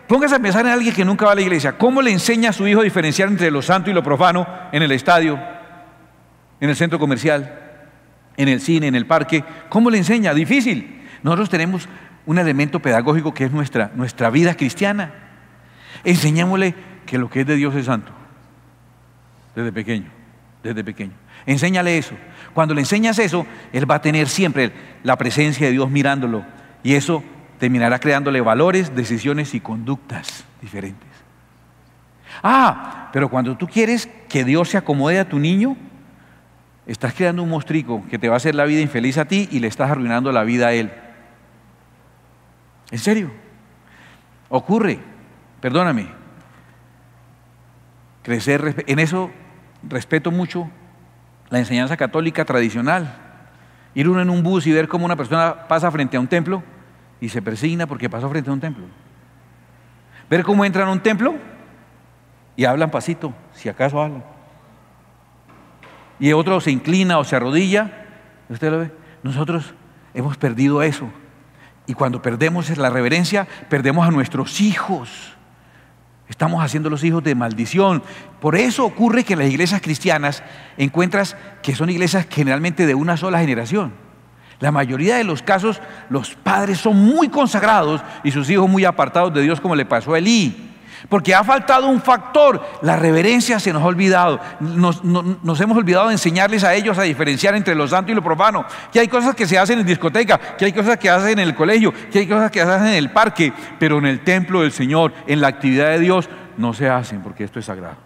póngase a pensar en alguien que nunca va a la iglesia. ¿Cómo le enseña a su hijo a diferenciar entre lo santo y lo profano en el estadio, en el centro comercial, en el cine, en el parque? ¿Cómo le enseña? Difícil. Nosotros tenemos un elemento pedagógico que es nuestra, nuestra vida cristiana. Enseñémosle que lo que es de Dios es santo, desde pequeño desde pequeño. Enséñale eso. Cuando le enseñas eso, él va a tener siempre la presencia de Dios mirándolo. Y eso terminará creándole valores, decisiones y conductas diferentes. Ah, pero cuando tú quieres que Dios se acomode a tu niño, estás creando un mostrico que te va a hacer la vida infeliz a ti y le estás arruinando la vida a él. ¿En serio? Ocurre, perdóname. Crecer en eso respeto mucho la enseñanza católica tradicional. Ir uno en un bus y ver cómo una persona pasa frente a un templo y se persigna porque pasó frente a un templo. Ver cómo entran a un templo y hablan pasito, si acaso hablan. Y otro se inclina o se arrodilla. Usted lo ve. Nosotros hemos perdido eso. Y cuando perdemos la reverencia, perdemos a nuestros hijos. Estamos haciendo los hijos de maldición. Por eso ocurre que en las iglesias cristianas encuentras que son iglesias generalmente de una sola generación. La mayoría de los casos los padres son muy consagrados y sus hijos muy apartados de Dios como le pasó a Elí. Porque ha faltado un factor, la reverencia se nos ha olvidado. Nos, hemos olvidado de enseñarles a ellos a diferenciar entre lo santo y lo profano. Que hay cosas que se hacen en discoteca, que hay cosas que hacen en el colegio, que hay cosas que se hacen en el parque, pero en el templo del Señor, en la actividad de Dios, no se hacen porque esto es sagrado.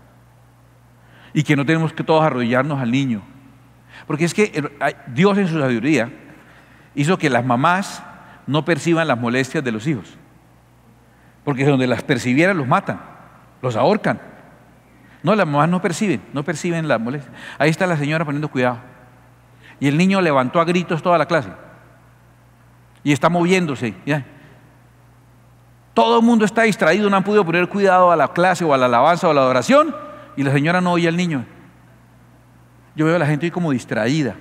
Y que no tenemos que todos arrodillarnos al niño. Porque es que eh, Dios en su sabiduría hizo que las mamás no perciban las molestias de los hijos. Porque donde las percibieran los matan, los ahorcan. No, las mamás no perciben, no perciben la molestia. Ahí está la señora poniendo cuidado. Y el niño levantó a gritos toda la clase. Y está moviéndose. Todo el mundo está distraído, no han podido poner cuidado a la clase o a la alabanza o a la adoración. Y la señora no oye al niño. Yo veo a la gente hoy como distraída.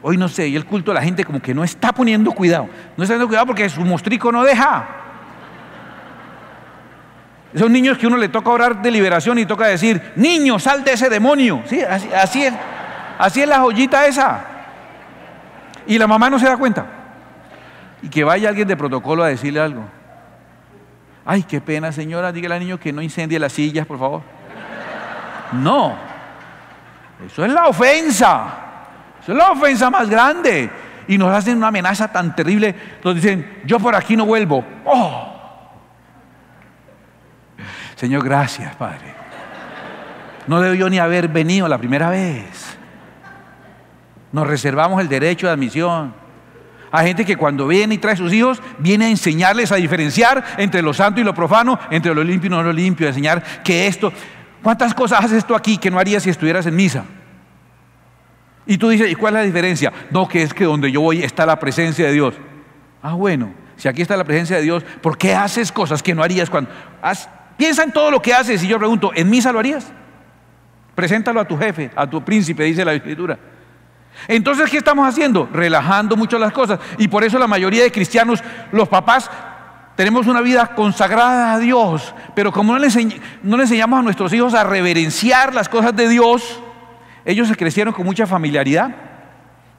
Hoy no sé, y el culto a la gente como que no está poniendo cuidado. No está poniendo cuidado porque su mostrico no deja. Esos niños que uno le toca orar de liberación y toca decir, niño, sal de ese demonio. así, es. Así es la joyita esa. Y la mamá no se da cuenta. Y que vaya alguien de protocolo a decirle algo. Ay, qué pena, señora, dígale al niño que no incendie las sillas, por favor. No. Eso es la ofensa. Eso es la ofensa más grande. Y nos hacen una amenaza tan terrible. Nos dicen, yo por aquí no vuelvo. ¡Oh! Señor, gracias, Padre. No debió ni haber venido la primera vez. Nos reservamos el derecho de admisión. Hay gente que cuando viene y trae sus hijos, viene a enseñarles a diferenciar entre lo santo y lo profano, entre lo limpio y no lo limpio, a enseñar que esto, ¿cuántas cosas haces tú aquí que no harías si estuvieras en misa? Y tú dices, ¿y cuál es la diferencia? No, que es que donde yo voy está la presencia de Dios. Ah, bueno, si aquí está la presencia de Dios, ¿por qué haces cosas que no harías cuando... Haz Piensa en todo lo que haces y yo pregunto, ¿en mí lo harías? Preséntalo a tu jefe, a tu príncipe, dice la escritura. Entonces, ¿qué estamos haciendo? Relajando mucho las cosas. Y por eso la mayoría de cristianos, los papás, tenemos una vida consagrada a Dios. Pero como no le, enseñamos a nuestros hijos a reverenciar las cosas de Dios, ellos se crecieron con mucha familiaridad.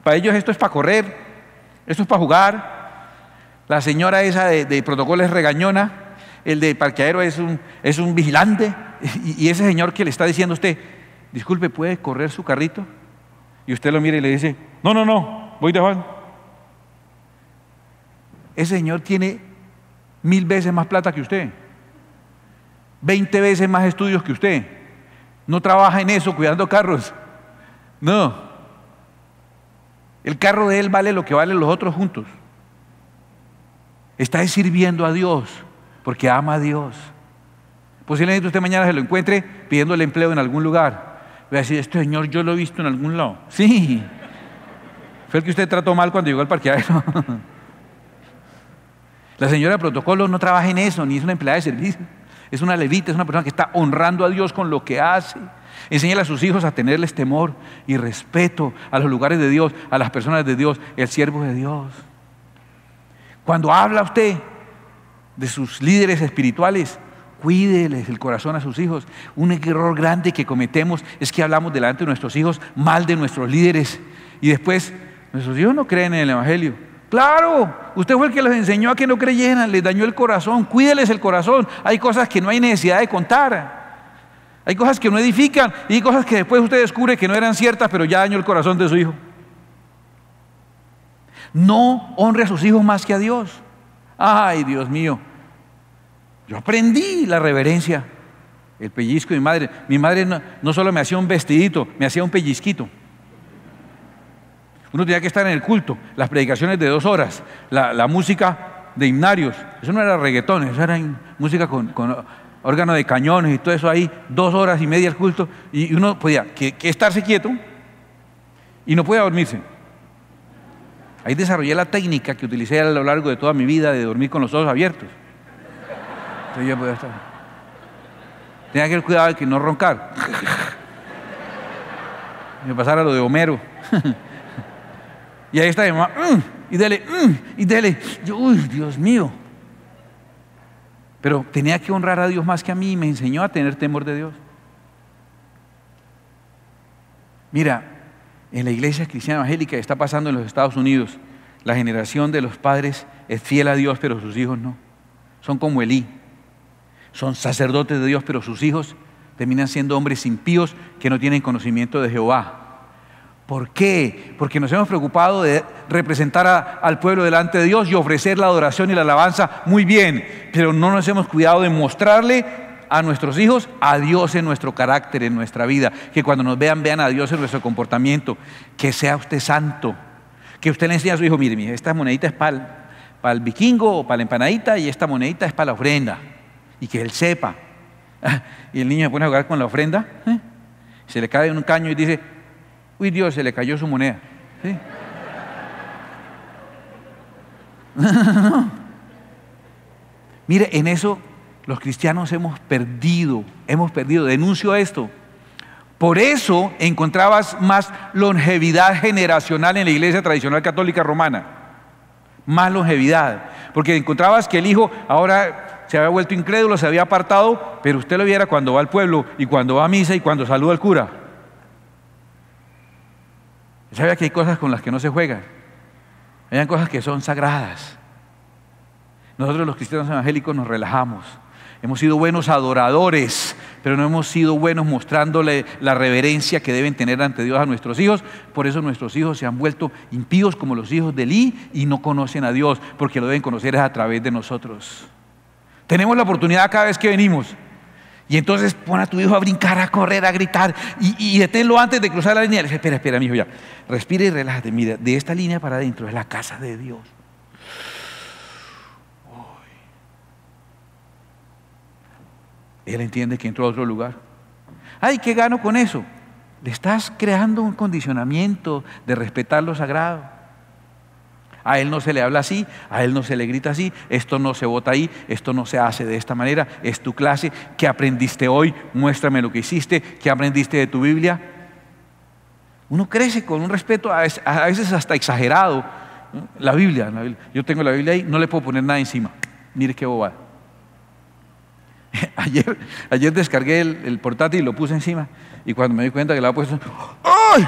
Para ellos esto es para correr, esto es para jugar. La señora esa de, de es regañona el de parqueadero es un, es un vigilante, y, ese señor que le está diciendo a usted, disculpe, ¿puede correr su carrito? Y usted lo mira y le dice, no, no, no, voy de van Ese señor tiene mil veces más plata que usted, veinte veces más estudios que usted. No trabaja en eso, cuidando carros. No. El carro de él vale lo que valen los otros juntos. Está sirviendo a Dios porque ama a Dios. Posiblemente usted mañana se lo encuentre pidiéndole empleo en algún lugar. voy a decir, este señor yo lo he visto en algún lado. Sí. Fue el que usted trató mal cuando llegó al parqueadero. (laughs) La señora de protocolo no trabaja en eso, ni es una empleada de servicio. Es una levita, es una persona que está honrando a Dios con lo que hace. Enseñale a sus hijos a tenerles temor y respeto a los lugares de Dios, a las personas de Dios, el siervo de Dios. Cuando habla usted, de sus líderes espirituales, cuídeles el corazón a sus hijos. Un error grande que cometemos es que hablamos delante de nuestros hijos mal de nuestros líderes y después nuestros hijos no creen en el Evangelio. Claro, usted fue el que les enseñó a que no creyeran, les dañó el corazón, cuídeles el corazón. Hay cosas que no hay necesidad de contar. Hay cosas que no edifican y hay cosas que después usted descubre que no eran ciertas, pero ya dañó el corazón de su hijo. No honre a sus hijos más que a Dios. Ay, Dios mío, yo aprendí la reverencia, el pellizco de mi madre. Mi madre no, solo me hacía un vestidito, me hacía un pellizquito. Uno tenía que estar en el culto, las predicaciones de dos horas, la, música de himnarios. Eso no era reggaetón, eso era música con, órgano de cañones y todo eso ahí, dos horas y media el culto. Y uno podía que, estarse quieto y no podía dormirse. Ahí desarrollé la técnica que utilicé a lo largo de toda mi vida de dormir con los ojos abiertos. Entonces yo podía estar. Tenía que tener cuidado de que no roncar. (laughs) Me pasara lo de Homero. (laughs) y ahí está mi mamá. Mm, y dele, mm, y dele. Yo, uy, Dios mío. Pero tenía que honrar a Dios más que a mí y me enseñó a tener temor de Dios. Mira, en la iglesia cristiana evangélica está pasando en los Estados Unidos. La generación de los padres es fiel a Dios, pero sus hijos no. Son como Elí. Son sacerdotes de Dios, pero sus hijos terminan siendo hombres impíos que no tienen conocimiento de Jehová. ¿Por qué? Porque nos hemos preocupado de representar al pueblo delante de Dios y ofrecer la adoración y la alabanza muy bien, pero no nos hemos cuidado de mostrarle a nuestros hijos a Dios en nuestro carácter, en nuestra vida. Que cuando nos vean, vean a Dios en nuestro comportamiento. Que sea usted santo. Que usted le enseñe a su hijo, mire, mire esta monedita es para el, para el vikingo o para la empanadita y esta monedita es para la ofrenda. Y que él sepa. (laughs) Y el niño se pone a jugar con la ofrenda. ¿eh? Se le cae en un caño y dice, uy Dios, se le cayó su moneda. (laughs) Mire, en eso los cristianos hemos perdido, hemos perdido, denuncio esto. Por eso encontrabas más longevidad generacional en la iglesia tradicional católica romana. Más longevidad. Porque encontrabas que el hijo ahora se había vuelto incrédulo, se había apartado, pero usted lo viera cuando va al pueblo y cuando va a misa y cuando saluda al cura. Sabía que hay cosas con las que no se juega. Hay cosas que son sagradas. Nosotros los cristianos evangélicos nos relajamos Hemos sido buenos adoradores, pero no hemos sido buenos mostrándole la reverencia que deben tener ante Dios a nuestros hijos. Por eso nuestros hijos se han vuelto impíos como los hijos de Li y no conocen a Dios, porque lo deben conocer a través de nosotros. Tenemos la oportunidad cada vez que venimos. Y entonces pon a tu hijo a brincar, a correr, a gritar y, y deténlo antes de cruzar la línea. Espera, espera, mi hijo, ya. Respira y relájate. Mira, de esta línea para adentro es la casa de Dios. Él entiende que entró a otro lugar. Ay, ¿qué gano con eso? Le estás creando un condicionamiento de respetar lo sagrado. A él no se le habla así, a él no se le grita así, esto no se vota ahí, esto no se hace de esta manera, es tu clase, ¿qué aprendiste hoy? Muéstrame lo que hiciste, ¿qué aprendiste de tu Biblia? Uno crece con un respeto a veces hasta exagerado. La Biblia, yo tengo la Biblia ahí, no le puedo poner nada encima. Mire qué bobada. (laughs) Ayer, descargué el, portátil y lo puse encima. Y cuando me di cuenta que lo había puesto, ¡ay!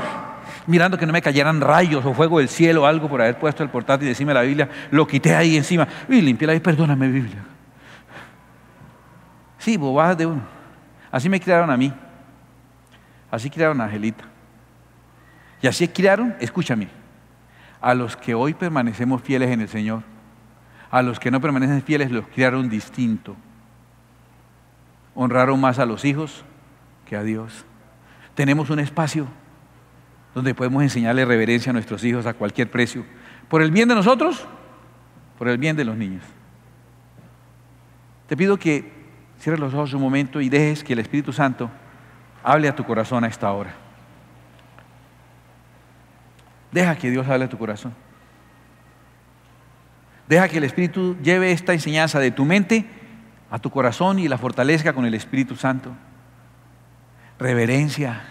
Mirando que no me cayeran rayos o fuego del cielo o algo por haber puesto el portátil encima de la Biblia, lo quité ahí encima. Y limpié la Biblia, perdóname, Biblia. Sí, bobadas de uno. Así me criaron a mí. Así criaron a Angelita. Y así criaron, escúchame, a los que hoy permanecemos fieles en el Señor. A los que no permanecen fieles los criaron distinto honraron más a los hijos que a Dios. Tenemos un espacio donde podemos enseñarle reverencia a nuestros hijos a cualquier precio, por el bien de nosotros, por el bien de los niños. Te pido que cierres los ojos un momento y dejes que el Espíritu Santo hable a tu corazón a esta hora. Deja que Dios hable a tu corazón. Deja que el Espíritu lleve esta enseñanza de tu mente a tu corazón y la fortalezca con el Espíritu Santo. Reverencia.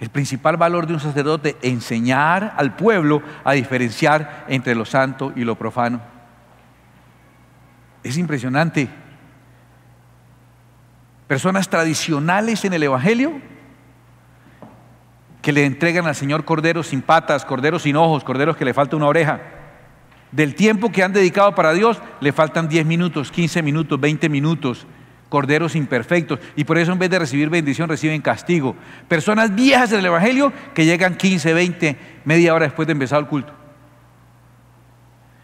El principal valor de un sacerdote, enseñar al pueblo a diferenciar entre lo santo y lo profano. Es impresionante. Personas tradicionales en el Evangelio que le entregan al Señor corderos sin patas, corderos sin ojos, corderos que le falta una oreja. Del tiempo que han dedicado para Dios, le faltan 10 minutos, 15 minutos, 20 minutos. Corderos imperfectos. Y por eso en vez de recibir bendición, reciben castigo. Personas viejas del Evangelio que llegan 15, 20, media hora después de empezar el culto.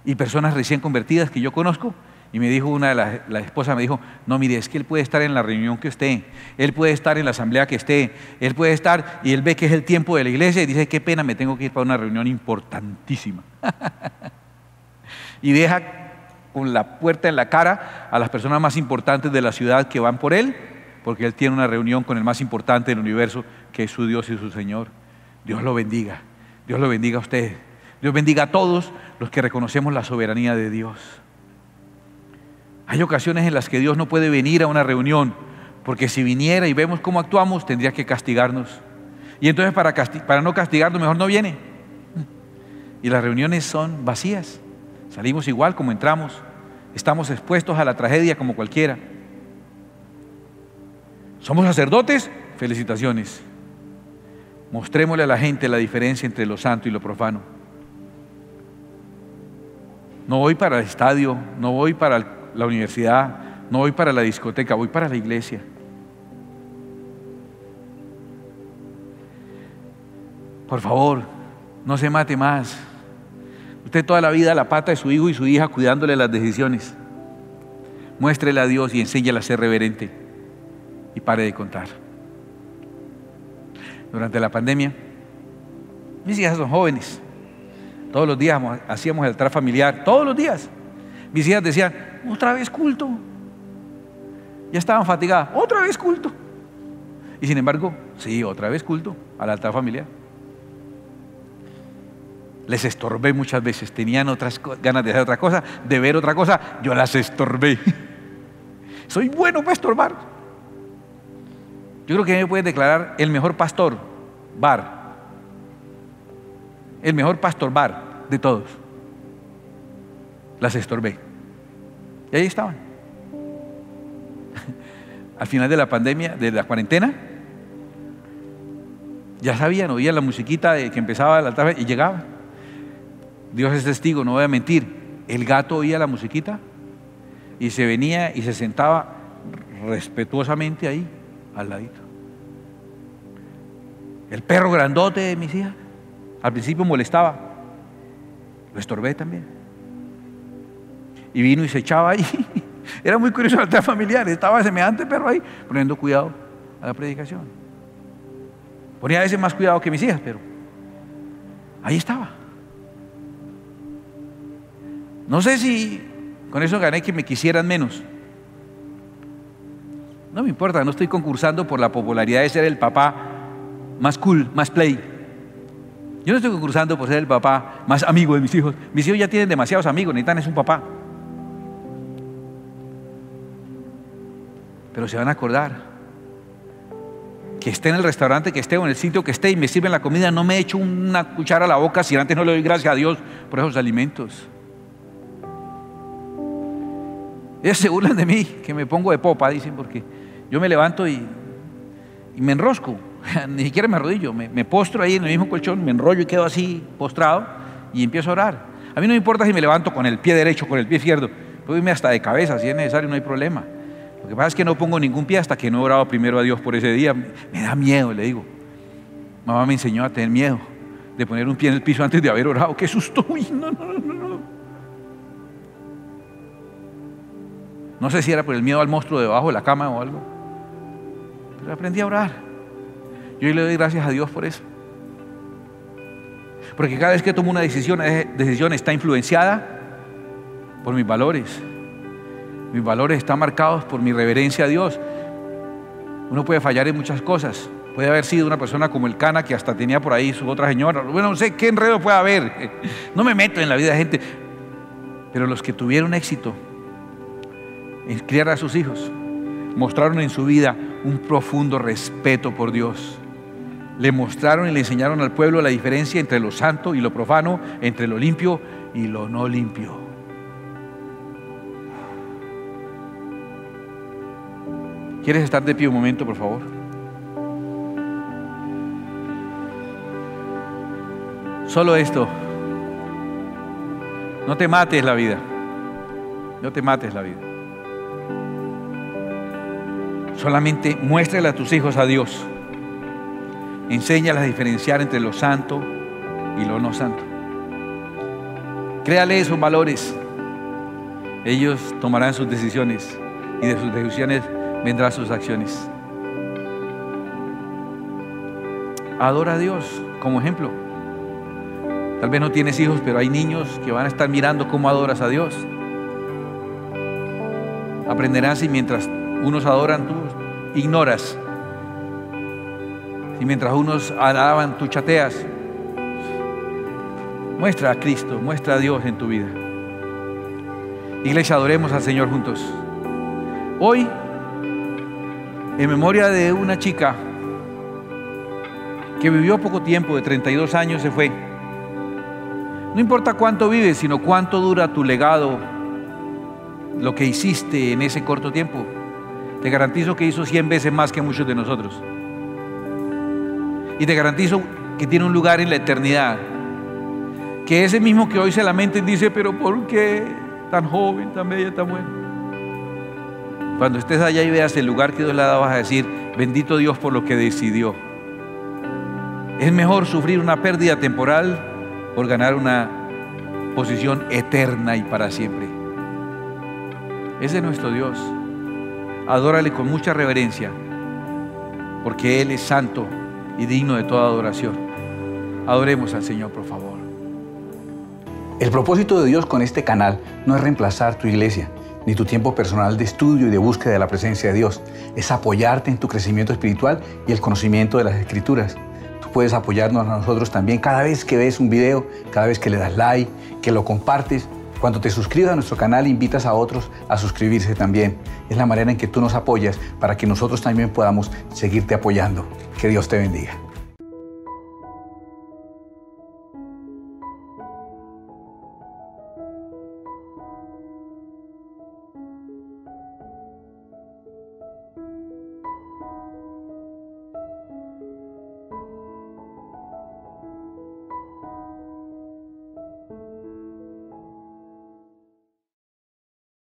Y personas recién convertidas que yo conozco y me dijo una de las la esposas, me dijo, no, mire, es que él puede estar en la reunión que esté, él puede estar en la asamblea que esté, él puede estar y él ve que es el tiempo de la iglesia y dice, qué pena, me tengo que ir para una reunión importantísima. (laughs) y deja con la puerta en la cara a las personas más importantes de la ciudad que van por él, porque él tiene una reunión con el más importante del universo, que es su Dios y su Señor. Dios lo bendiga, Dios lo bendiga a usted. Dios bendiga a todos los que reconocemos la soberanía de Dios. Hay ocasiones en las que Dios no puede venir a una reunión, porque si viniera y vemos cómo actuamos, tendría que castigarnos. Y entonces para, para no castigarnos, mejor no viene. Y las reuniones son vacías. Salimos igual como entramos. Estamos expuestos a la tragedia como cualquiera. ¿Somos sacerdotes? Felicitaciones. Mostrémosle a la gente la diferencia entre lo santo y lo profano. No voy para el estadio, no voy para la universidad, no voy para la discoteca, voy para la iglesia. Por favor, no se mate más. Usted toda la vida la pata de su hijo y su hija cuidándole las decisiones. Muéstrele a Dios y enséñale a ser reverente. Y pare de contar. Durante la pandemia, mis hijas son jóvenes. Todos los días hacíamos el altar familiar, todos los días. Mis hijas decían, otra vez culto. Ya estaban fatigadas, otra vez culto. Y sin embargo, sí, otra vez culto al altar familiar les estorbé muchas veces. Tenían otras ganas de hacer otra cosa, de ver otra cosa, yo las estorbé. (laughs) Soy bueno para estorbar. Yo creo que me puede declarar el mejor pastor, bar. El mejor pastor, bar de todos. Las estorbé. Y ahí estaban. (laughs) Al final de la pandemia, de la cuarentena, ya sabían, oían la musiquita de que empezaba la tarde y llegaban. Dios es testigo, no voy a mentir. El gato oía la musiquita y se venía y se sentaba respetuosamente ahí, al ladito. El perro grandote de mis hijas, al principio molestaba, lo estorbé también. Y vino y se echaba ahí. (laughs) Era muy curioso el familiar, estaba semejante perro ahí, poniendo cuidado a la predicación. Ponía a veces más cuidado que mis hijas, pero ahí estaba. No sé si con eso gané que me quisieran menos. No me importa, no estoy concursando por la popularidad de ser el papá más cool, más play. Yo no estoy concursando por ser el papá más amigo de mis hijos. Mis hijos ya tienen demasiados amigos, tan es un papá. Pero se van a acordar que esté en el restaurante, que esté o en el sitio que esté y me sirven la comida, no me echo una cuchara a la boca si antes no le doy gracias a Dios por esos alimentos. Ellos se de mí, que me pongo de popa, dicen, porque yo me levanto y, me enrosco. (laughs) Ni siquiera me arrodillo, me, postro ahí en el mismo colchón, me enrollo y quedo así postrado y empiezo a orar. A mí no me importa si me levanto con el pie derecho, con el pie izquierdo, puedo irme hasta de cabeza si es necesario, no hay problema. Lo que pasa es que no pongo ningún pie hasta que no he orado primero a Dios por ese día. Me, da miedo, le digo. Mamá me enseñó a tener miedo de poner un pie en el piso antes de haber orado. ¡Qué susto! (laughs) no, no, no, no. No sé si era por el miedo al monstruo debajo de la cama o algo. Pero aprendí a orar. Yo le doy gracias a Dios por eso. Porque cada vez que tomo una decisión, esa decisión está influenciada por mis valores. Mis valores están marcados por mi reverencia a Dios. Uno puede fallar en muchas cosas. Puede haber sido una persona como el Cana que hasta tenía por ahí su otra señora. Bueno, no sé qué enredo puede haber. (laughs) No me meto en la vida de gente. Pero los que tuvieron éxito en criar a sus hijos, mostraron en su vida un profundo respeto por Dios. Le mostraron y le enseñaron al pueblo la diferencia entre lo santo y lo profano, entre lo limpio y lo no limpio. ¿Quieres estar de pie un momento, por favor? Solo esto. No te mates la vida. No te mates la vida. Solamente muéstrale a tus hijos a Dios. Enséñalas a diferenciar entre lo santo y lo no santo. Créale esos valores. Ellos tomarán sus decisiones y de sus decisiones vendrán sus acciones. Adora a Dios como ejemplo. Tal vez no tienes hijos, pero hay niños que van a estar mirando cómo adoras a Dios. Aprenderás y mientras unos adoran, tú ignoras. Y mientras unos alaban, tú chateas. Muestra a Cristo, muestra a Dios en tu vida. Iglesia, adoremos al Señor juntos. Hoy, en memoria de una chica que vivió poco tiempo, de 32 años se fue. No importa cuánto vives, sino cuánto dura tu legado, lo que hiciste en ese corto tiempo te garantizo que hizo 100 veces más que muchos de nosotros. Y te garantizo que tiene un lugar en la eternidad. Que ese mismo que hoy se lamenta y dice, pero ¿por qué tan joven, tan bella, tan bueno. Cuando estés allá y veas el lugar que Dios le ha dado, vas a decir, bendito Dios por lo que decidió. Es mejor sufrir una pérdida temporal por ganar una posición eterna y para siempre. Ese es nuestro Dios adórale con mucha reverencia, porque Él es santo y digno de toda adoración. Adoremos al Señor, por favor. El propósito de Dios con este canal no es reemplazar tu iglesia, ni tu tiempo personal de estudio y de búsqueda de la presencia de Dios. Es apoyarte en tu crecimiento espiritual y el conocimiento de las escrituras. Tú puedes apoyarnos a nosotros también cada vez que ves un video, cada vez que le das like, que lo compartes cuando te suscribes a nuestro canal, invitas a otros a suscribirse también. Es la manera en que tú nos apoyas para que nosotros también podamos seguirte apoyando. Que Dios te bendiga.